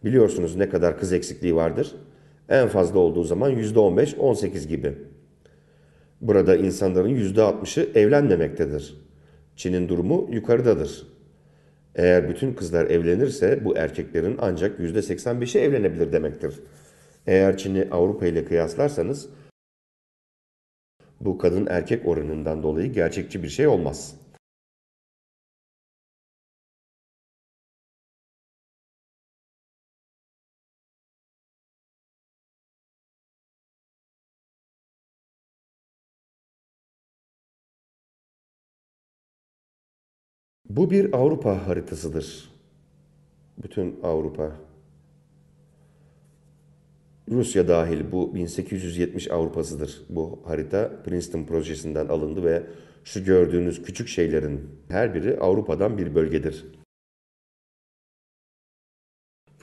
Biliyorsunuz ne kadar kız eksikliği vardır? En fazla olduğu zaman %15-18 gibi. Burada insanların %60'ı evlenmemektedir. Çin'in durumu yukarıdadır. Eğer bütün kızlar evlenirse bu erkeklerin ancak %85'i evlenebilir demektir. Eğer Çin'i Avrupa ile kıyaslarsanız bu kadın erkek oranından dolayı gerçekçi bir şey olmaz. Bu bir Avrupa haritasıdır. Bütün Avrupa Rusya dahil bu 1870 Avrupa'sıdır. Bu harita Princeton projesinden alındı ve şu gördüğünüz küçük şeylerin her biri Avrupa'dan bir bölgedir.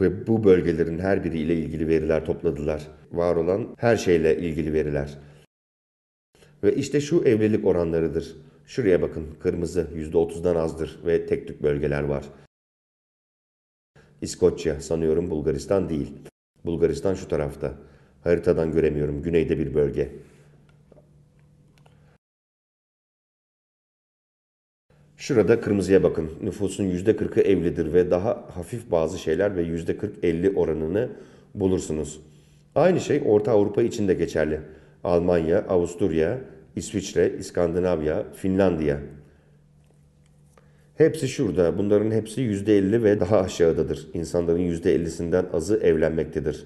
Ve bu bölgelerin her biri ile ilgili veriler topladılar. Var olan her şeyle ilgili veriler. Ve işte şu evlilik oranlarıdır. Şuraya bakın kırmızı %30'dan azdır ve tek tük bölgeler var. İskoçya sanıyorum Bulgaristan değil. Bulgaristan şu tarafta. Haritadan göremiyorum. Güneyde bir bölge. Şurada kırmızıya bakın. Nüfusun %40'ı evlidir ve daha hafif bazı şeyler ve %40-50 oranını bulursunuz. Aynı şey Orta Avrupa için de geçerli. Almanya, Avusturya, İsviçre, İskandinavya, Finlandiya Hepsi şurada. Bunların hepsi %50 ve daha aşağıdadır. İnsanların %50'sinden azı evlenmektedir.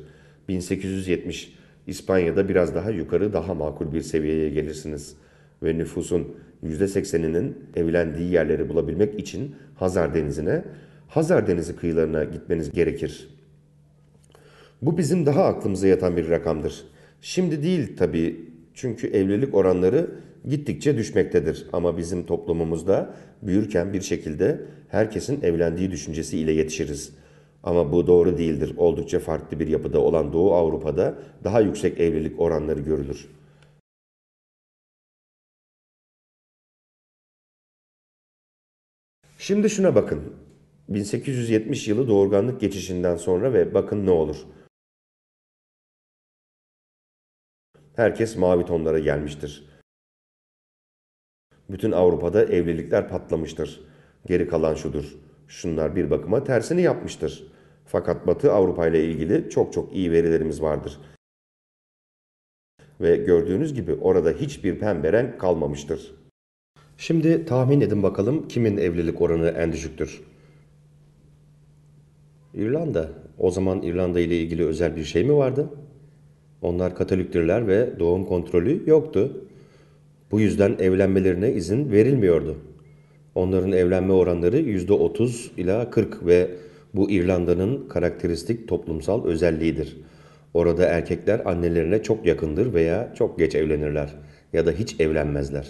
1870 İspanya'da biraz daha yukarı daha makul bir seviyeye gelirsiniz. Ve nüfusun %80'inin evlendiği yerleri bulabilmek için Hazar Denizi'ne, Hazar Denizi kıyılarına gitmeniz gerekir. Bu bizim daha aklımıza yatan bir rakamdır. Şimdi değil tabii çünkü evlilik oranları gittikçe düşmektedir. Ama bizim toplumumuzda büyürken bir şekilde herkesin evlendiği düşüncesi ile yetişiriz. Ama bu doğru değildir. Oldukça farklı bir yapıda olan Doğu Avrupa'da daha yüksek evlilik oranları görülür. Şimdi şuna bakın. 1870 yılı doğurganlık geçişinden sonra ve bakın ne olur. Herkes mavi tonlara gelmiştir. Bütün Avrupa'da evlilikler patlamıştır. Geri kalan şudur. Şunlar bir bakıma tersini yapmıştır. Fakat Batı Avrupa ile ilgili çok çok iyi verilerimiz vardır. Ve gördüğünüz gibi orada hiçbir pemberen kalmamıştır. Şimdi tahmin edin bakalım kimin evlilik oranı en düşüktür? İrlanda. O zaman İrlanda ile ilgili özel bir şey mi vardı? Onlar Katoliktirler ve doğum kontrolü yoktu. Bu yüzden evlenmelerine izin verilmiyordu. Onların evlenme oranları %30 ila 40 ve bu İrlanda'nın karakteristik toplumsal özelliğidir. Orada erkekler annelerine çok yakındır veya çok geç evlenirler ya da hiç evlenmezler.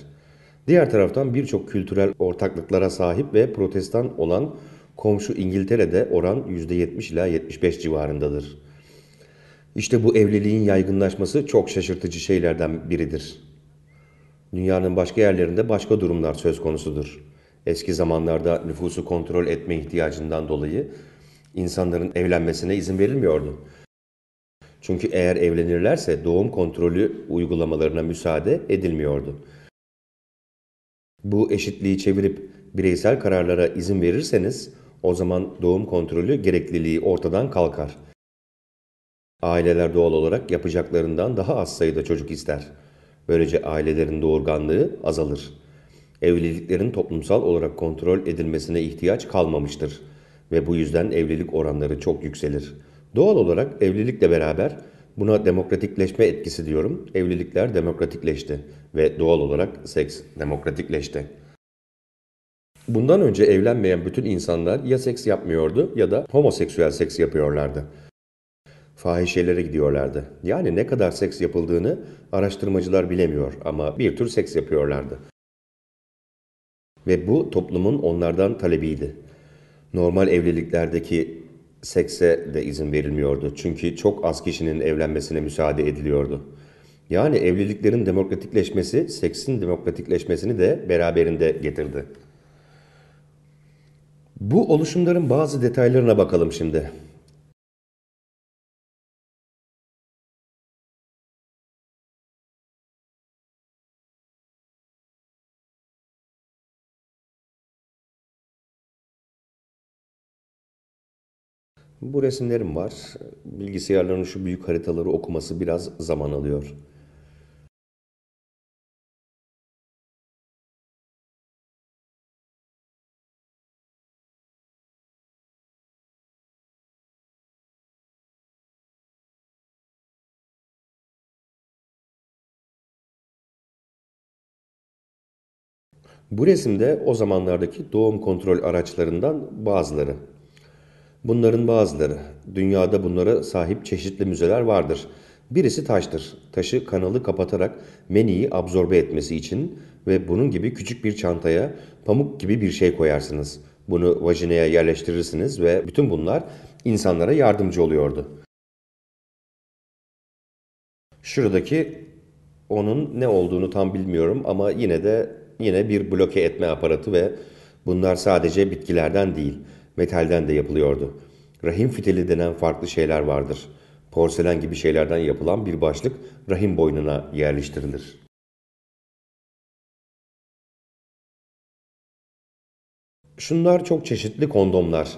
Diğer taraftan birçok kültürel ortaklıklara sahip ve protestan olan komşu İngiltere'de oran %70 ila 75 civarındadır. İşte bu evliliğin yaygınlaşması çok şaşırtıcı şeylerden biridir. Dünyanın başka yerlerinde başka durumlar söz konusudur. Eski zamanlarda nüfusu kontrol etme ihtiyacından dolayı insanların evlenmesine izin verilmiyordu. Çünkü eğer evlenirlerse doğum kontrolü uygulamalarına müsaade edilmiyordu. Bu eşitliği çevirip bireysel kararlara izin verirseniz o zaman doğum kontrolü gerekliliği ortadan kalkar. Aileler doğal olarak yapacaklarından daha az sayıda çocuk ister. Böylece ailelerin doğurganlığı azalır. Evliliklerin toplumsal olarak kontrol edilmesine ihtiyaç kalmamıştır ve bu yüzden evlilik oranları çok yükselir. Doğal olarak evlilikle beraber buna demokratikleşme etkisi diyorum. Evlilikler demokratikleşti ve doğal olarak seks demokratikleşti. Bundan önce evlenmeyen bütün insanlar ya seks yapmıyordu ya da homoseksüel seks yapıyorlardı fahişelere gidiyorlardı. Yani ne kadar seks yapıldığını araştırmacılar bilemiyor ama bir tür seks yapıyorlardı. Ve bu toplumun onlardan talebiydi. Normal evliliklerdeki sekse de izin verilmiyordu. Çünkü çok az kişinin evlenmesine müsaade ediliyordu. Yani evliliklerin demokratikleşmesi, seksin demokratikleşmesini de beraberinde getirdi. Bu oluşumların bazı detaylarına bakalım şimdi. Bu resimlerim var. Bilgisayarların şu büyük haritaları okuması biraz zaman alıyor. Bu resimde o zamanlardaki doğum kontrol araçlarından bazıları. Bunların bazıları. Dünyada bunlara sahip çeşitli müzeler vardır. Birisi taştır. Taşı kanalı kapatarak meniyi absorbe etmesi için ve bunun gibi küçük bir çantaya pamuk gibi bir şey koyarsınız. Bunu vajineye yerleştirirsiniz ve bütün bunlar insanlara yardımcı oluyordu. Şuradaki onun ne olduğunu tam bilmiyorum ama yine de yine bir bloke etme aparatı ve bunlar sadece bitkilerden değil metalden de yapılıyordu. Rahim fitili denen farklı şeyler vardır. Porselen gibi şeylerden yapılan bir başlık rahim boynuna yerleştirilir. Şunlar çok çeşitli kondomlar.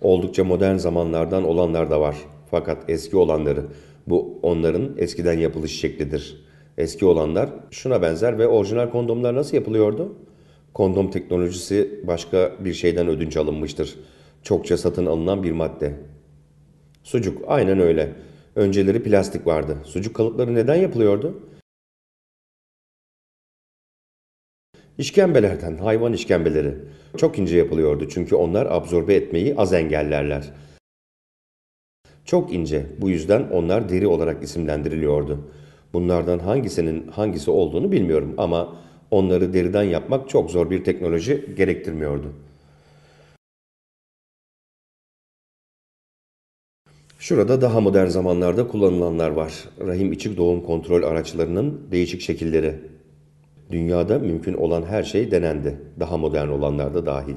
Oldukça modern zamanlardan olanlar da var. Fakat eski olanları. Bu onların eskiden yapılış şeklidir. Eski olanlar şuna benzer ve orijinal kondomlar nasıl yapılıyordu? Kondom teknolojisi başka bir şeyden ödünç alınmıştır. Çokça satın alınan bir madde. Sucuk aynen öyle. Önceleri plastik vardı. Sucuk kalıpları neden yapılıyordu? İşkembelerden, hayvan işkembeleri. Çok ince yapılıyordu çünkü onlar absorbe etmeyi az engellerler. Çok ince, bu yüzden onlar deri olarak isimlendiriliyordu. Bunlardan hangisinin hangisi olduğunu bilmiyorum ama onları deriden yapmak çok zor bir teknoloji gerektirmiyordu. Şurada daha modern zamanlarda kullanılanlar var. Rahim içi doğum kontrol araçlarının değişik şekilleri. Dünyada mümkün olan her şey denendi. Daha modern olanlar da dahil.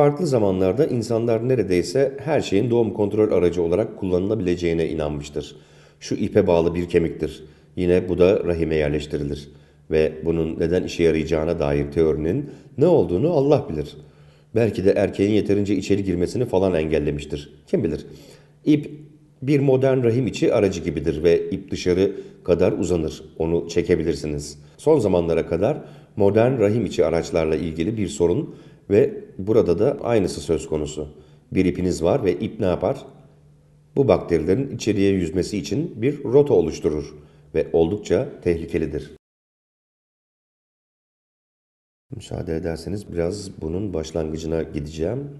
farklı zamanlarda insanlar neredeyse her şeyin doğum kontrol aracı olarak kullanılabileceğine inanmıştır. Şu ipe bağlı bir kemiktir. Yine bu da rahime yerleştirilir ve bunun neden işe yarayacağına dair teorinin ne olduğunu Allah bilir. Belki de erkeğin yeterince içeri girmesini falan engellemiştir. Kim bilir? İp bir modern rahim içi aracı gibidir ve ip dışarı kadar uzanır. Onu çekebilirsiniz. Son zamanlara kadar modern rahim içi araçlarla ilgili bir sorun ve burada da aynısı söz konusu. Bir ipiniz var ve ip ne yapar? Bu bakterilerin içeriye yüzmesi için bir rota oluşturur ve oldukça tehlikelidir. Müsaade ederseniz biraz bunun başlangıcına gideceğim.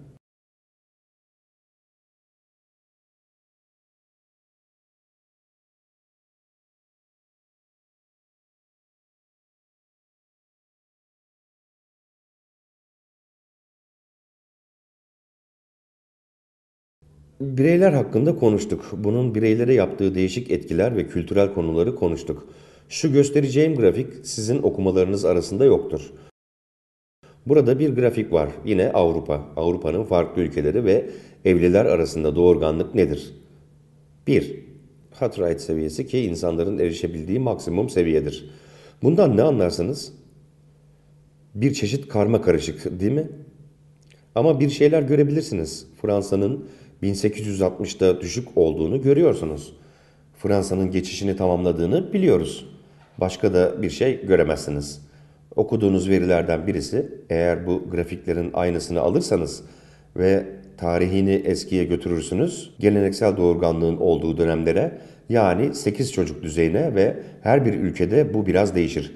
Bireyler hakkında konuştuk. Bunun bireylere yaptığı değişik etkiler ve kültürel konuları konuştuk. Şu göstereceğim grafik sizin okumalarınız arasında yoktur. Burada bir grafik var. Yine Avrupa. Avrupa'nın farklı ülkeleri ve evliler arasında doğurganlık nedir? 1. Hatırayet seviyesi ki insanların erişebildiği maksimum seviyedir. Bundan ne anlarsınız? Bir çeşit karma karışık değil mi? Ama bir şeyler görebilirsiniz. Fransa'nın 1860'da düşük olduğunu görüyorsunuz. Fransa'nın geçişini tamamladığını biliyoruz. Başka da bir şey göremezsiniz. Okuduğunuz verilerden birisi eğer bu grafiklerin aynısını alırsanız ve tarihini eskiye götürürsünüz, geleneksel doğurganlığın olduğu dönemlere yani 8 çocuk düzeyine ve her bir ülkede bu biraz değişir.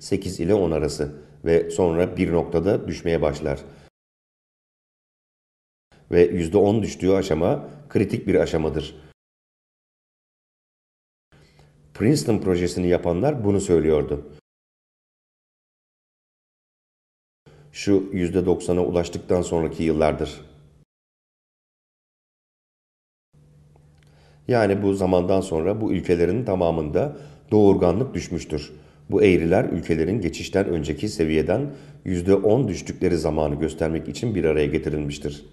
8 ile 10 arası ve sonra bir noktada düşmeye başlar. Ve %10 düştüğü aşama kritik bir aşamadır. Princeton projesini yapanlar bunu söylüyordu. Şu %90'a ulaştıktan sonraki yıllardır. Yani bu zamandan sonra bu ülkelerin tamamında doğurganlık düşmüştür. Bu eğriler ülkelerin geçişten önceki seviyeden %10 düştükleri zamanı göstermek için bir araya getirilmiştir.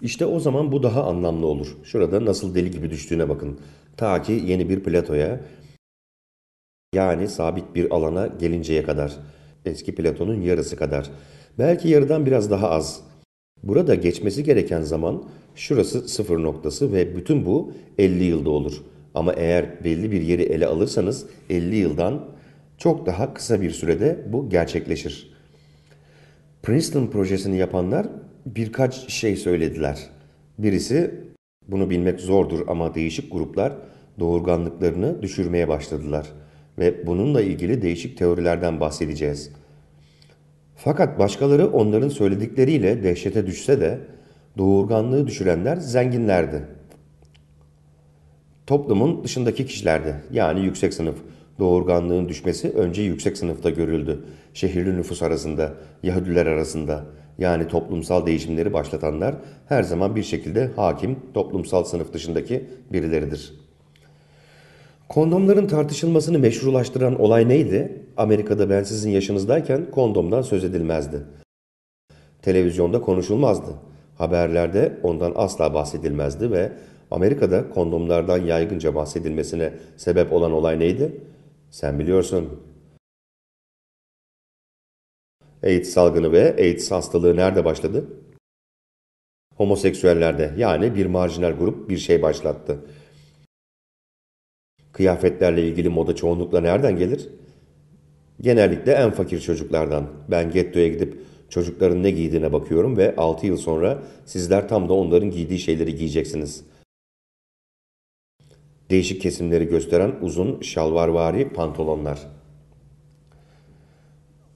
İşte o zaman bu daha anlamlı olur. Şurada nasıl deli gibi düştüğüne bakın. Ta ki yeni bir platoya yani sabit bir alana gelinceye kadar. Eski platonun yarısı kadar. Belki yarıdan biraz daha az. Burada geçmesi gereken zaman şurası sıfır noktası ve bütün bu 50 yılda olur. Ama eğer belli bir yeri ele alırsanız 50 yıldan çok daha kısa bir sürede bu gerçekleşir. Princeton projesini yapanlar birkaç şey söylediler. Birisi bunu bilmek zordur ama değişik gruplar doğurganlıklarını düşürmeye başladılar ve bununla ilgili değişik teorilerden bahsedeceğiz.'' Fakat başkaları onların söyledikleriyle dehşete düşse de doğurganlığı düşürenler zenginlerdi. Toplumun dışındaki kişilerdi. Yani yüksek sınıf. Doğurganlığın düşmesi önce yüksek sınıfta görüldü. Şehirli nüfus arasında, Yahudiler arasında yani toplumsal değişimleri başlatanlar her zaman bir şekilde hakim toplumsal sınıf dışındaki birileridir.'' Kondomların tartışılmasını meşrulaştıran olay neydi? Amerika'da ben sizin yaşınızdayken kondomdan söz edilmezdi. Televizyonda konuşulmazdı. Haberlerde ondan asla bahsedilmezdi ve Amerika'da kondomlardan yaygınca bahsedilmesine sebep olan olay neydi? Sen biliyorsun. AIDS salgını ve AIDS hastalığı nerede başladı? Homoseksüellerde yani bir marjinal grup bir şey başlattı. Kıyafetlerle ilgili moda çoğunlukla nereden gelir? Genellikle en fakir çocuklardan. Ben gettoya gidip çocukların ne giydiğine bakıyorum ve 6 yıl sonra sizler tam da onların giydiği şeyleri giyeceksiniz. Değişik kesimleri gösteren uzun şalvarvari pantolonlar.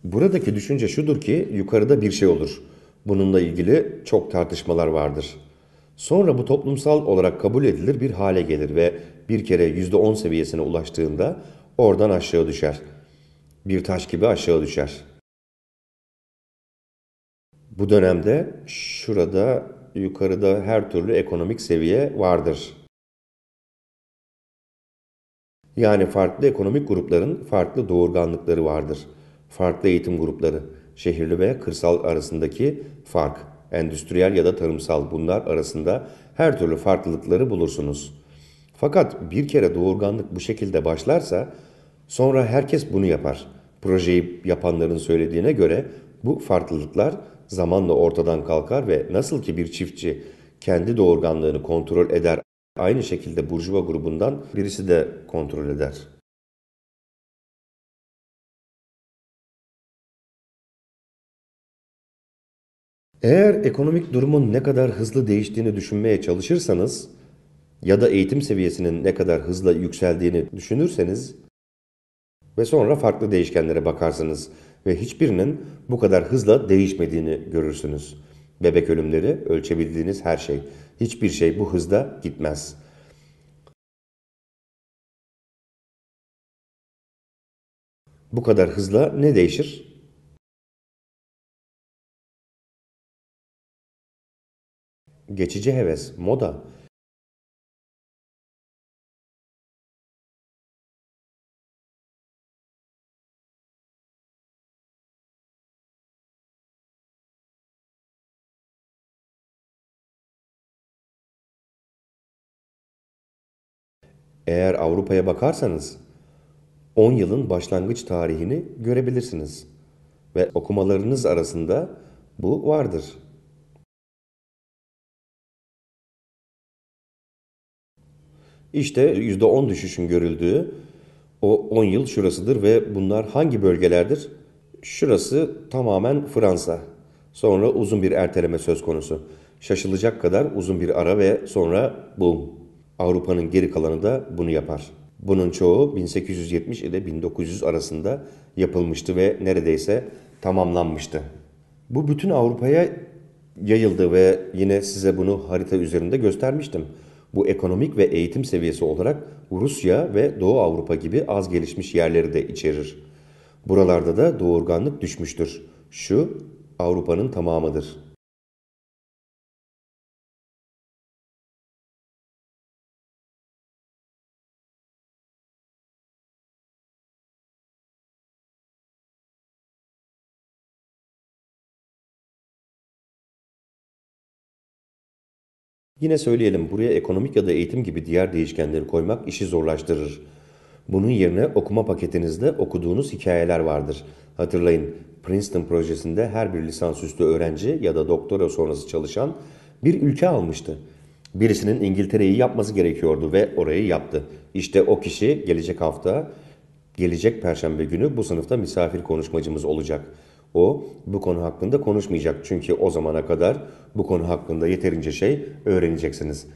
Buradaki düşünce şudur ki yukarıda bir şey olur. Bununla ilgili çok tartışmalar vardır. Sonra bu toplumsal olarak kabul edilir bir hale gelir ve bir kere %10 seviyesine ulaştığında oradan aşağı düşer. Bir taş gibi aşağı düşer. Bu dönemde şurada yukarıda her türlü ekonomik seviye vardır. Yani farklı ekonomik grupların farklı doğurganlıkları vardır. Farklı eğitim grupları, şehirli ve kırsal arasındaki fark, endüstriyel ya da tarımsal bunlar arasında her türlü farklılıkları bulursunuz. Fakat bir kere doğurganlık bu şekilde başlarsa sonra herkes bunu yapar. Projeyi yapanların söylediğine göre bu farklılıklar zamanla ortadan kalkar ve nasıl ki bir çiftçi kendi doğurganlığını kontrol eder, aynı şekilde burjuva grubundan birisi de kontrol eder. Eğer ekonomik durumun ne kadar hızlı değiştiğini düşünmeye çalışırsanız, ya da eğitim seviyesinin ne kadar hızla yükseldiğini düşünürseniz ve sonra farklı değişkenlere bakarsınız ve hiçbirinin bu kadar hızla değişmediğini görürsünüz. Bebek ölümleri ölçebildiğiniz her şey. Hiçbir şey bu hızda gitmez. Bu kadar hızla ne değişir? Geçici heves, moda, Eğer Avrupa'ya bakarsanız 10 yılın başlangıç tarihini görebilirsiniz ve okumalarınız arasında bu vardır. İşte %10 düşüşün görüldüğü o 10 yıl şurasıdır ve bunlar hangi bölgelerdir? Şurası tamamen Fransa. Sonra uzun bir erteleme söz konusu. Şaşılacak kadar uzun bir ara ve sonra boom Avrupa'nın geri kalanı da bunu yapar. Bunun çoğu 1870 ile 1900 arasında yapılmıştı ve neredeyse tamamlanmıştı. Bu bütün Avrupa'ya yayıldı ve yine size bunu harita üzerinde göstermiştim. Bu ekonomik ve eğitim seviyesi olarak Rusya ve Doğu Avrupa gibi az gelişmiş yerleri de içerir. Buralarda da doğurganlık düşmüştür. Şu Avrupa'nın tamamıdır.'' Yine söyleyelim buraya ekonomik ya da eğitim gibi diğer değişkenleri koymak işi zorlaştırır. Bunun yerine okuma paketinizde okuduğunuz hikayeler vardır. Hatırlayın Princeton projesinde her bir lisansüstü öğrenci ya da doktora sonrası çalışan bir ülke almıştı. Birisinin İngiltere'yi yapması gerekiyordu ve orayı yaptı. İşte o kişi gelecek hafta, gelecek perşembe günü bu sınıfta misafir konuşmacımız olacak.'' O bu konu hakkında konuşmayacak çünkü o zamana kadar bu konu hakkında yeterince şey öğreneceksiniz.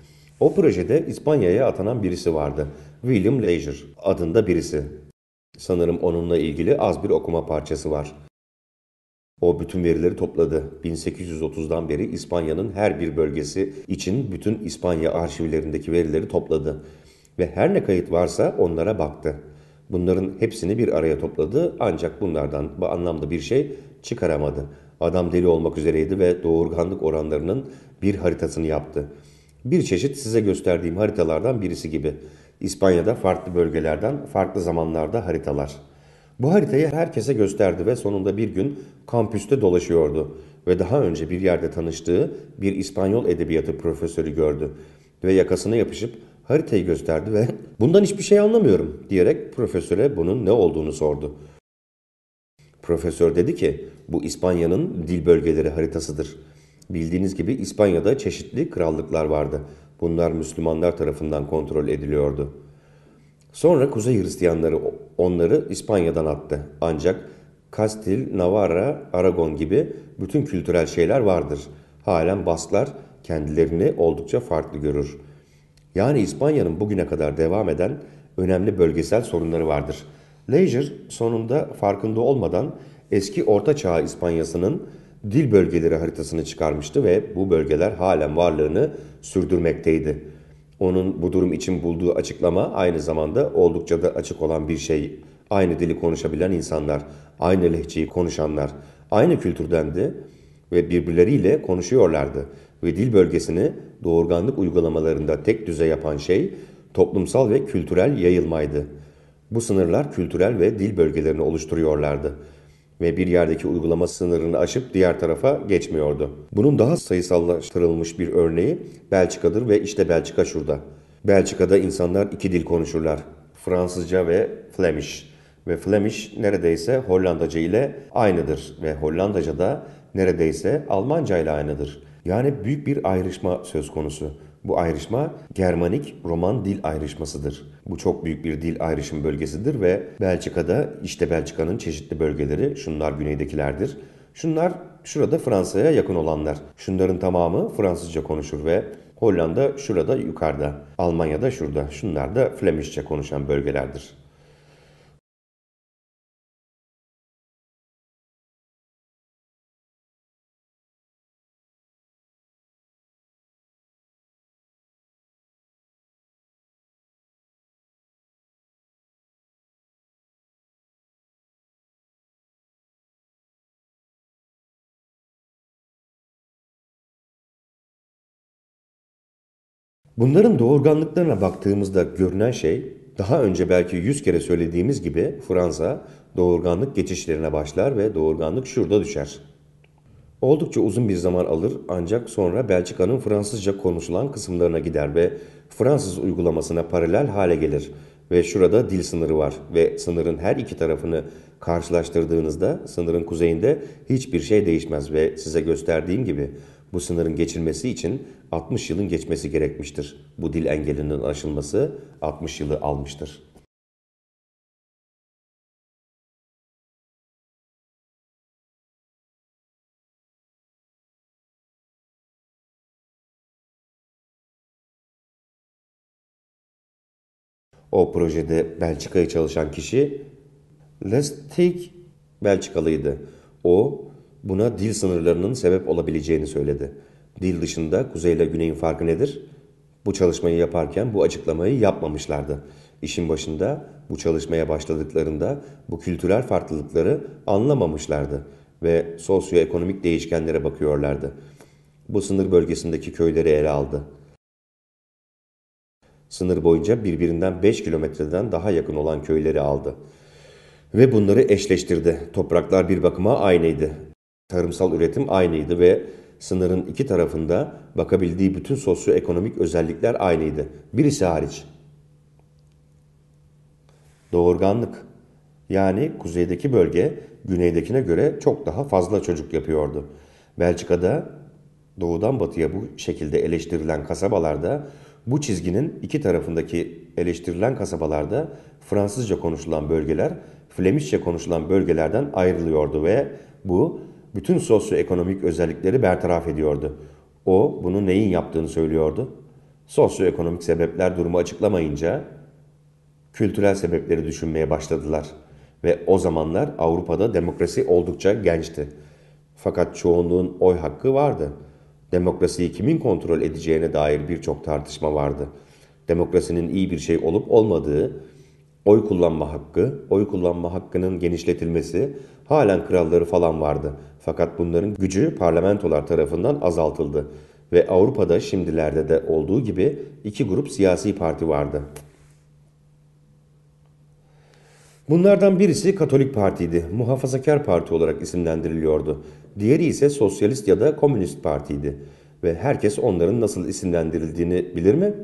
O projede İspanya'ya atanan birisi vardı. William Leisure adında birisi. Sanırım onunla ilgili az bir okuma parçası var. O bütün verileri topladı. 1830'dan beri İspanya'nın her bir bölgesi için bütün İspanya arşivlerindeki verileri topladı ve her ne kayıt varsa onlara baktı. Bunların hepsini bir araya topladı ancak bunlardan bu anlamda bir şey çıkaramadı. Adam deli olmak üzereydi ve doğurganlık oranlarının bir haritasını yaptı. Bir çeşit size gösterdiğim haritalardan birisi gibi. İspanya'da farklı bölgelerden farklı zamanlarda haritalar. Bu haritayı herkese gösterdi ve sonunda bir gün kampüste dolaşıyordu ve daha önce bir yerde tanıştığı bir İspanyol edebiyatı profesörü gördü ve yakasına yapışıp haritayı gösterdi ve [laughs] bundan hiçbir şey anlamıyorum diyerek profesöre bunun ne olduğunu sordu. Profesör dedi ki bu İspanya'nın dil bölgeleri haritasıdır. Bildiğiniz gibi İspanya'da çeşitli krallıklar vardı. Bunlar Müslümanlar tarafından kontrol ediliyordu. Sonra Kuzey Hristiyanları onları İspanya'dan attı. Ancak Kastil, Navarra, Aragon gibi bütün kültürel şeyler vardır. Halen Basklar kendilerini oldukça farklı görür.'' Yani İspanya'nın bugüne kadar devam eden önemli bölgesel sorunları vardır. Leisure sonunda farkında olmadan eski Orta Çağ İspanya'sının dil bölgeleri haritasını çıkarmıştı ve bu bölgeler halen varlığını sürdürmekteydi. Onun bu durum için bulduğu açıklama aynı zamanda oldukça da açık olan bir şey. Aynı dili konuşabilen insanlar, aynı lehçeyi konuşanlar, aynı kültürdendi ve birbirleriyle konuşuyorlardı ve dil bölgesini doğurganlık uygulamalarında tek düze yapan şey toplumsal ve kültürel yayılmaydı. Bu sınırlar kültürel ve dil bölgelerini oluşturuyorlardı ve bir yerdeki uygulama sınırını aşıp diğer tarafa geçmiyordu. Bunun daha sayısallaştırılmış bir örneği Belçika'dır ve işte Belçika şurada. Belçika'da insanlar iki dil konuşurlar. Fransızca ve Flemish. Ve Flemish neredeyse Hollandaca ile aynıdır ve Hollandaca da neredeyse Almanca ile aynıdır. Yani büyük bir ayrışma söz konusu. Bu ayrışma Germanik Roman dil ayrışmasıdır. Bu çok büyük bir dil ayrışım bölgesidir ve Belçika'da işte Belçika'nın çeşitli bölgeleri şunlar güneydekilerdir. Şunlar şurada Fransa'ya yakın olanlar. Şunların tamamı Fransızca konuşur ve Hollanda şurada yukarıda, Almanya'da şurada, şunlar da Flemişçe konuşan bölgelerdir. Bunların doğurganlıklarına baktığımızda görünen şey daha önce belki 100 kere söylediğimiz gibi Fransa doğurganlık geçişlerine başlar ve doğurganlık şurada düşer. Oldukça uzun bir zaman alır ancak sonra Belçika'nın Fransızca konuşulan kısımlarına gider ve Fransız uygulamasına paralel hale gelir ve şurada dil sınırı var ve sınırın her iki tarafını karşılaştırdığınızda sınırın kuzeyinde hiçbir şey değişmez ve size gösterdiğim gibi bu sınırın geçilmesi için 60 yılın geçmesi gerekmiştir. Bu dil engelinin aşılması 60 yılı almıştır. O projede Belçika'yı çalışan kişi Lestig Belçikalıydı. O Buna dil sınırlarının sebep olabileceğini söyledi. Dil dışında kuzey ile güneyin farkı nedir? Bu çalışmayı yaparken bu açıklamayı yapmamışlardı. İşin başında bu çalışmaya başladıklarında bu kültürel farklılıkları anlamamışlardı ve sosyoekonomik değişkenlere bakıyorlardı. Bu sınır bölgesindeki köyleri ele aldı. Sınır boyunca birbirinden 5 kilometreden daha yakın olan köyleri aldı. Ve bunları eşleştirdi. Topraklar bir bakıma aynıydı. Tarımsal üretim aynıydı ve sınırın iki tarafında bakabildiği bütün sosyoekonomik özellikler aynıydı. Birisi hariç. Doğurganlık. Yani kuzeydeki bölge güneydekine göre çok daha fazla çocuk yapıyordu. Belçika'da doğudan batıya bu şekilde eleştirilen kasabalarda bu çizginin iki tarafındaki eleştirilen kasabalarda Fransızca konuşulan bölgeler Flemişçe konuşulan bölgelerden ayrılıyordu ve bu bütün sosyoekonomik özellikleri bertaraf ediyordu. O bunu neyin yaptığını söylüyordu. Sosyoekonomik sebepler durumu açıklamayınca kültürel sebepleri düşünmeye başladılar ve o zamanlar Avrupa'da demokrasi oldukça gençti. Fakat çoğunluğun oy hakkı vardı. Demokrasiyi kimin kontrol edeceğine dair birçok tartışma vardı. Demokrasinin iyi bir şey olup olmadığı, oy kullanma hakkı, oy kullanma hakkının genişletilmesi, halen kralları falan vardı. Fakat bunların gücü parlamentolar tarafından azaltıldı ve Avrupa'da şimdilerde de olduğu gibi iki grup siyasi parti vardı. Bunlardan birisi Katolik Parti'ydi. Muhafazakar Parti olarak isimlendiriliyordu. Diğeri ise Sosyalist ya da Komünist Parti'ydi. Ve herkes onların nasıl isimlendirildiğini bilir mi?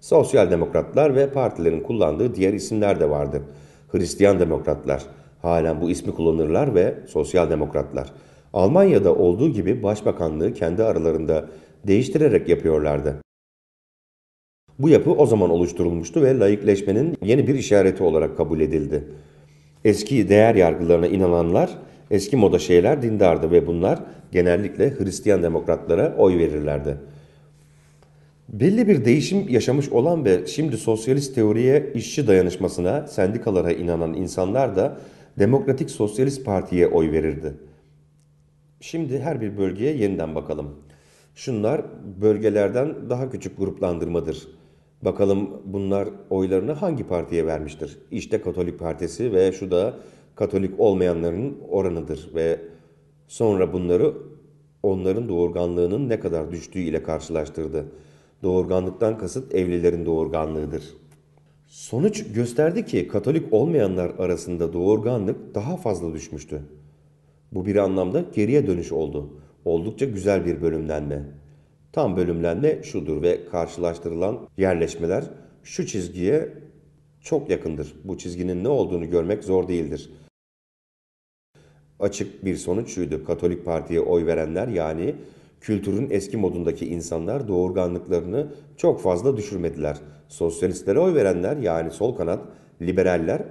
Sosyal Demokratlar ve partilerin kullandığı diğer isimler de vardı. Hristiyan Demokratlar. Halen bu ismi kullanırlar ve Sosyal Demokratlar. Almanya'da olduğu gibi başbakanlığı kendi aralarında değiştirerek yapıyorlardı. Bu yapı o zaman oluşturulmuştu ve laikleşmenin yeni bir işareti olarak kabul edildi. Eski değer yargılarına inananlar, eski moda şeyler dindardı ve bunlar genellikle Hristiyan demokratlara oy verirlerdi. Belli bir değişim yaşamış olan ve şimdi sosyalist teoriye, işçi dayanışmasına, sendikalara inanan insanlar da Demokratik Sosyalist Parti'ye oy verirdi. Şimdi her bir bölgeye yeniden bakalım. Şunlar bölgelerden daha küçük gruplandırmadır. Bakalım bunlar oylarını hangi partiye vermiştir? İşte Katolik Partisi ve şu da Katolik olmayanların oranıdır ve sonra bunları onların doğurganlığının ne kadar düştüğü ile karşılaştırdı. Doğurganlıktan kasıt evlilerin doğurganlığıdır. Sonuç gösterdi ki Katolik olmayanlar arasında doğurganlık daha fazla düşmüştü. Bu bir anlamda geriye dönüş oldu. Oldukça güzel bir bölümlenme. Tam bölümlenme şudur ve karşılaştırılan yerleşmeler şu çizgiye çok yakındır. Bu çizginin ne olduğunu görmek zor değildir. Açık bir sonuç şuydu. Katolik Parti'ye oy verenler yani kültürün eski modundaki insanlar doğurganlıklarını çok fazla düşürmediler. Sosyalistlere oy verenler yani sol kanat, liberaller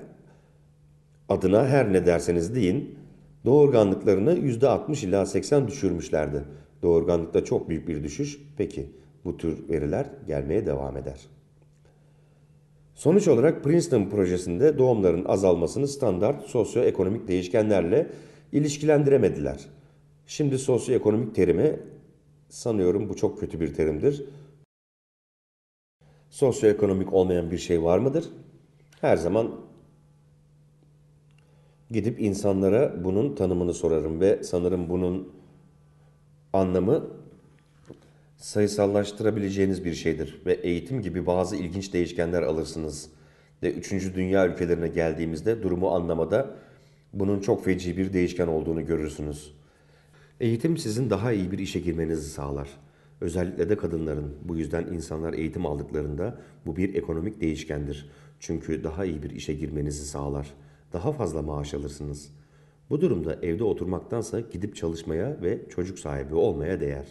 adına her ne derseniz deyin Doğurganlıklarını %60 ila 80 düşürmüşlerdi. Doğurganlıkta çok büyük bir düşüş. Peki bu tür veriler gelmeye devam eder. Sonuç olarak Princeton projesinde doğumların azalmasını standart sosyoekonomik değişkenlerle ilişkilendiremediler. Şimdi sosyoekonomik terimi sanıyorum bu çok kötü bir terimdir. Sosyoekonomik olmayan bir şey var mıdır? Her zaman Gidip insanlara bunun tanımını sorarım ve sanırım bunun anlamı sayısallaştırabileceğiniz bir şeydir ve eğitim gibi bazı ilginç değişkenler alırsınız. Ve üçüncü Dünya ülkelerine geldiğimizde durumu anlamada bunun çok feci bir değişken olduğunu görürsünüz. Eğitim sizin daha iyi bir işe girmenizi sağlar. Özellikle de kadınların. Bu yüzden insanlar eğitim aldıklarında bu bir ekonomik değişkendir. Çünkü daha iyi bir işe girmenizi sağlar daha fazla maaş alırsınız. Bu durumda evde oturmaktansa gidip çalışmaya ve çocuk sahibi olmaya değer.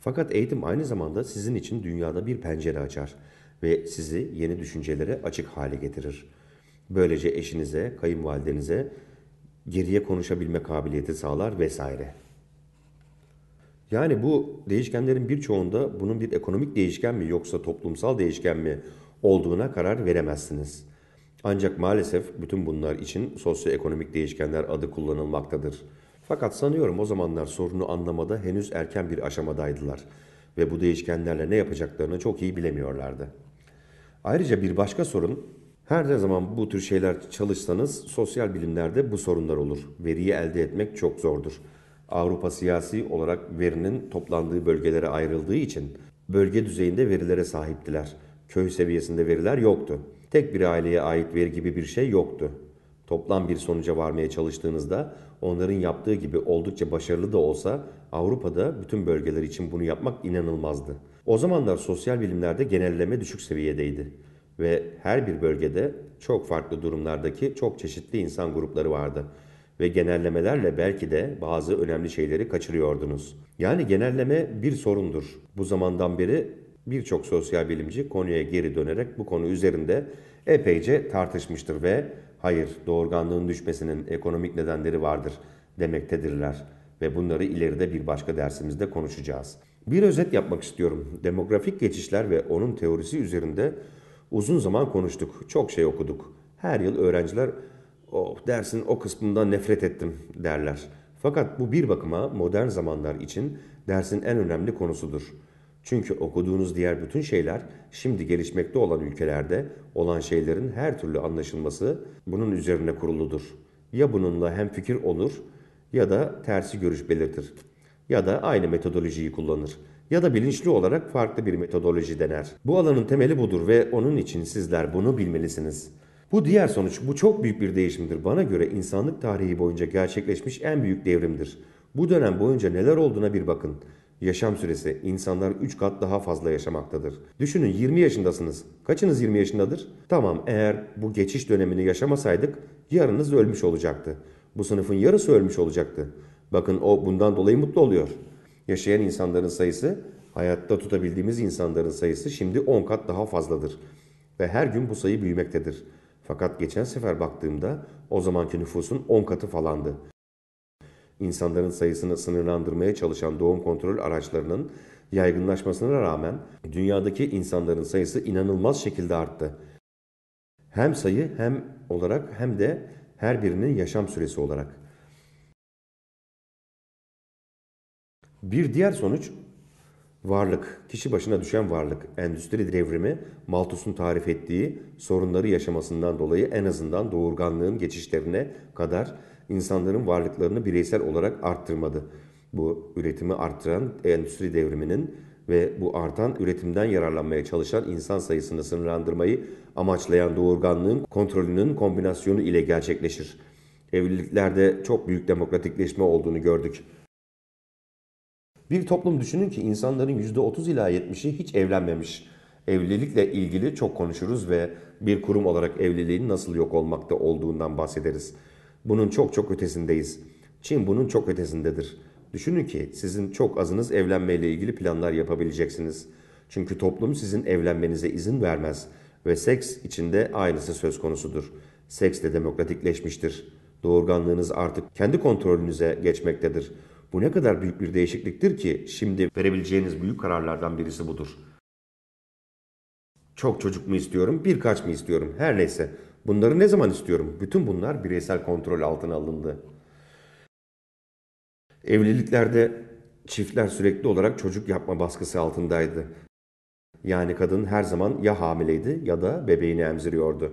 Fakat eğitim aynı zamanda sizin için dünyada bir pencere açar ve sizi yeni düşüncelere açık hale getirir. Böylece eşinize, kayınvalidenize geriye konuşabilme kabiliyeti sağlar vesaire. Yani bu değişkenlerin birçoğunda bunun bir ekonomik değişken mi yoksa toplumsal değişken mi olduğuna karar veremezsiniz. Ancak maalesef bütün bunlar için sosyoekonomik değişkenler adı kullanılmaktadır. Fakat sanıyorum o zamanlar sorunu anlamada henüz erken bir aşamadaydılar ve bu değişkenlerle ne yapacaklarını çok iyi bilemiyorlardı. Ayrıca bir başka sorun, her ne zaman bu tür şeyler çalışsanız sosyal bilimlerde bu sorunlar olur. Veriyi elde etmek çok zordur. Avrupa siyasi olarak verinin toplandığı bölgelere ayrıldığı için bölge düzeyinde verilere sahiptiler. Köy seviyesinde veriler yoktu tek bir aileye ait veri gibi bir şey yoktu. Toplam bir sonuca varmaya çalıştığınızda onların yaptığı gibi oldukça başarılı da olsa Avrupa'da bütün bölgeler için bunu yapmak inanılmazdı. O zamanlar sosyal bilimlerde genelleme düşük seviyedeydi ve her bir bölgede çok farklı durumlardaki çok çeşitli insan grupları vardı ve genellemelerle belki de bazı önemli şeyleri kaçırıyordunuz. Yani genelleme bir sorundur. Bu zamandan beri birçok sosyal bilimci konuya geri dönerek bu konu üzerinde epeyce tartışmıştır ve hayır doğurganlığın düşmesinin ekonomik nedenleri vardır demektedirler ve bunları ileride bir başka dersimizde konuşacağız. Bir özet yapmak istiyorum. Demografik geçişler ve onun teorisi üzerinde uzun zaman konuştuk, çok şey okuduk. Her yıl öğrenciler oh, dersin o kısmından nefret ettim derler. Fakat bu bir bakıma modern zamanlar için dersin en önemli konusudur. Çünkü okuduğunuz diğer bütün şeyler şimdi gelişmekte olan ülkelerde olan şeylerin her türlü anlaşılması bunun üzerine kuruludur. Ya bununla hem fikir olur ya da tersi görüş belirtir. Ya da aynı metodolojiyi kullanır ya da bilinçli olarak farklı bir metodoloji dener. Bu alanın temeli budur ve onun için sizler bunu bilmelisiniz. Bu diğer sonuç, bu çok büyük bir değişimdir. Bana göre insanlık tarihi boyunca gerçekleşmiş en büyük devrimdir. Bu dönem boyunca neler olduğuna bir bakın yaşam süresi insanlar 3 kat daha fazla yaşamaktadır. Düşünün 20 yaşındasınız. Kaçınız 20 yaşındadır? Tamam eğer bu geçiş dönemini yaşamasaydık yarınız ölmüş olacaktı. Bu sınıfın yarısı ölmüş olacaktı. Bakın o bundan dolayı mutlu oluyor. Yaşayan insanların sayısı, hayatta tutabildiğimiz insanların sayısı şimdi 10 kat daha fazladır. Ve her gün bu sayı büyümektedir. Fakat geçen sefer baktığımda o zamanki nüfusun 10 katı falandı insanların sayısını sınırlandırmaya çalışan doğum kontrol araçlarının yaygınlaşmasına rağmen dünyadaki insanların sayısı inanılmaz şekilde arttı. Hem sayı hem olarak hem de her birinin yaşam süresi olarak. Bir diğer sonuç varlık, kişi başına düşen varlık. Endüstri devrimi Malthus'un tarif ettiği sorunları yaşamasından dolayı en azından doğurganlığın geçişlerine kadar insanların varlıklarını bireysel olarak arttırmadı. Bu üretimi arttıran endüstri devriminin ve bu artan üretimden yararlanmaya çalışan insan sayısını sınırlandırmayı amaçlayan doğurganlığın kontrolünün kombinasyonu ile gerçekleşir. Evliliklerde çok büyük demokratikleşme olduğunu gördük. Bir toplum düşünün ki insanların %30 ila %70'i hiç evlenmemiş. Evlilikle ilgili çok konuşuruz ve bir kurum olarak evliliğin nasıl yok olmakta olduğundan bahsederiz. Bunun çok çok ötesindeyiz. Çin bunun çok ötesindedir. Düşünün ki sizin çok azınız evlenmeyle ilgili planlar yapabileceksiniz. Çünkü toplum sizin evlenmenize izin vermez ve seks içinde aynısı söz konusudur. Seks de demokratikleşmiştir. Doğurganlığınız artık kendi kontrolünüze geçmektedir. Bu ne kadar büyük bir değişikliktir ki şimdi verebileceğiniz büyük kararlardan birisi budur. Çok çocuk mu istiyorum, birkaç mı istiyorum? Her neyse. Bunları ne zaman istiyorum? Bütün bunlar bireysel kontrol altına alındı. Evliliklerde çiftler sürekli olarak çocuk yapma baskısı altındaydı. Yani kadın her zaman ya hamileydi ya da bebeğini emziriyordu.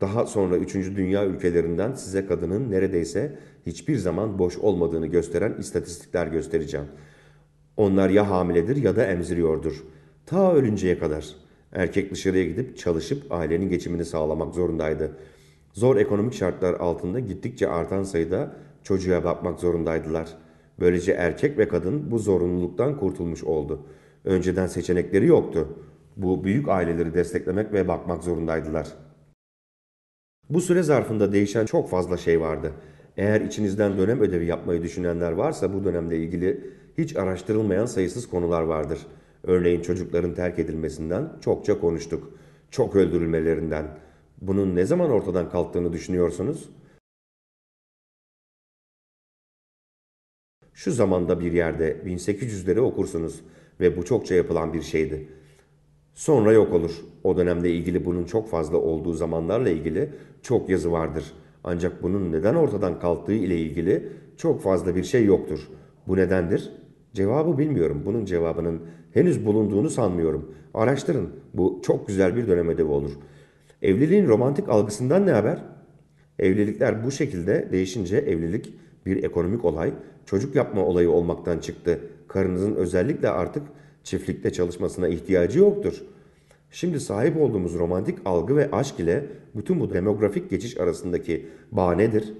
Daha sonra 3. Dünya ülkelerinden size kadının neredeyse hiçbir zaman boş olmadığını gösteren istatistikler göstereceğim. Onlar ya hamiledir ya da emziriyordur. Ta ölünceye kadar.'' Erkek dışarıya gidip çalışıp ailenin geçimini sağlamak zorundaydı. Zor ekonomik şartlar altında gittikçe artan sayıda çocuğa bakmak zorundaydılar. Böylece erkek ve kadın bu zorunluluktan kurtulmuş oldu. Önceden seçenekleri yoktu. Bu büyük aileleri desteklemek ve bakmak zorundaydılar. Bu süre zarfında değişen çok fazla şey vardı. Eğer içinizden dönem ödevi yapmayı düşünenler varsa bu dönemle ilgili hiç araştırılmayan sayısız konular vardır.'' Örneğin çocukların terk edilmesinden çokça konuştuk. Çok öldürülmelerinden. Bunun ne zaman ortadan kalktığını düşünüyorsunuz? Şu zamanda bir yerde 1800'leri okursunuz ve bu çokça yapılan bir şeydi. Sonra yok olur. O dönemle ilgili bunun çok fazla olduğu zamanlarla ilgili çok yazı vardır. Ancak bunun neden ortadan kalktığı ile ilgili çok fazla bir şey yoktur. Bu nedendir? Cevabı bilmiyorum. Bunun cevabının henüz bulunduğunu sanmıyorum. Araştırın. Bu çok güzel bir dönem ödevi olur. Evliliğin romantik algısından ne haber? Evlilikler bu şekilde değişince evlilik bir ekonomik olay, çocuk yapma olayı olmaktan çıktı. Karınızın özellikle artık çiftlikte çalışmasına ihtiyacı yoktur. Şimdi sahip olduğumuz romantik algı ve aşk ile bütün bu demografik geçiş arasındaki bağ nedir?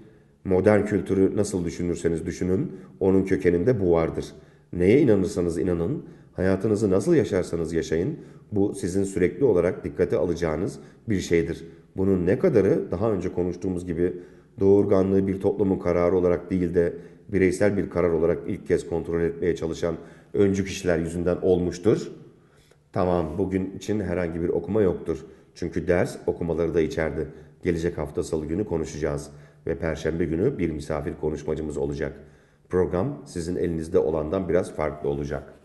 Modern kültürü nasıl düşünürseniz düşünün, onun kökeninde bu vardır. Neye inanırsanız inanın, Hayatınızı nasıl yaşarsanız yaşayın, bu sizin sürekli olarak dikkate alacağınız bir şeydir. Bunun ne kadarı daha önce konuştuğumuz gibi doğurganlığı bir toplumun kararı olarak değil de bireysel bir karar olarak ilk kez kontrol etmeye çalışan öncü kişiler yüzünden olmuştur. Tamam bugün için herhangi bir okuma yoktur. Çünkü ders okumaları da içerdi. Gelecek hafta salı günü konuşacağız ve perşembe günü bir misafir konuşmacımız olacak. Program sizin elinizde olandan biraz farklı olacak.''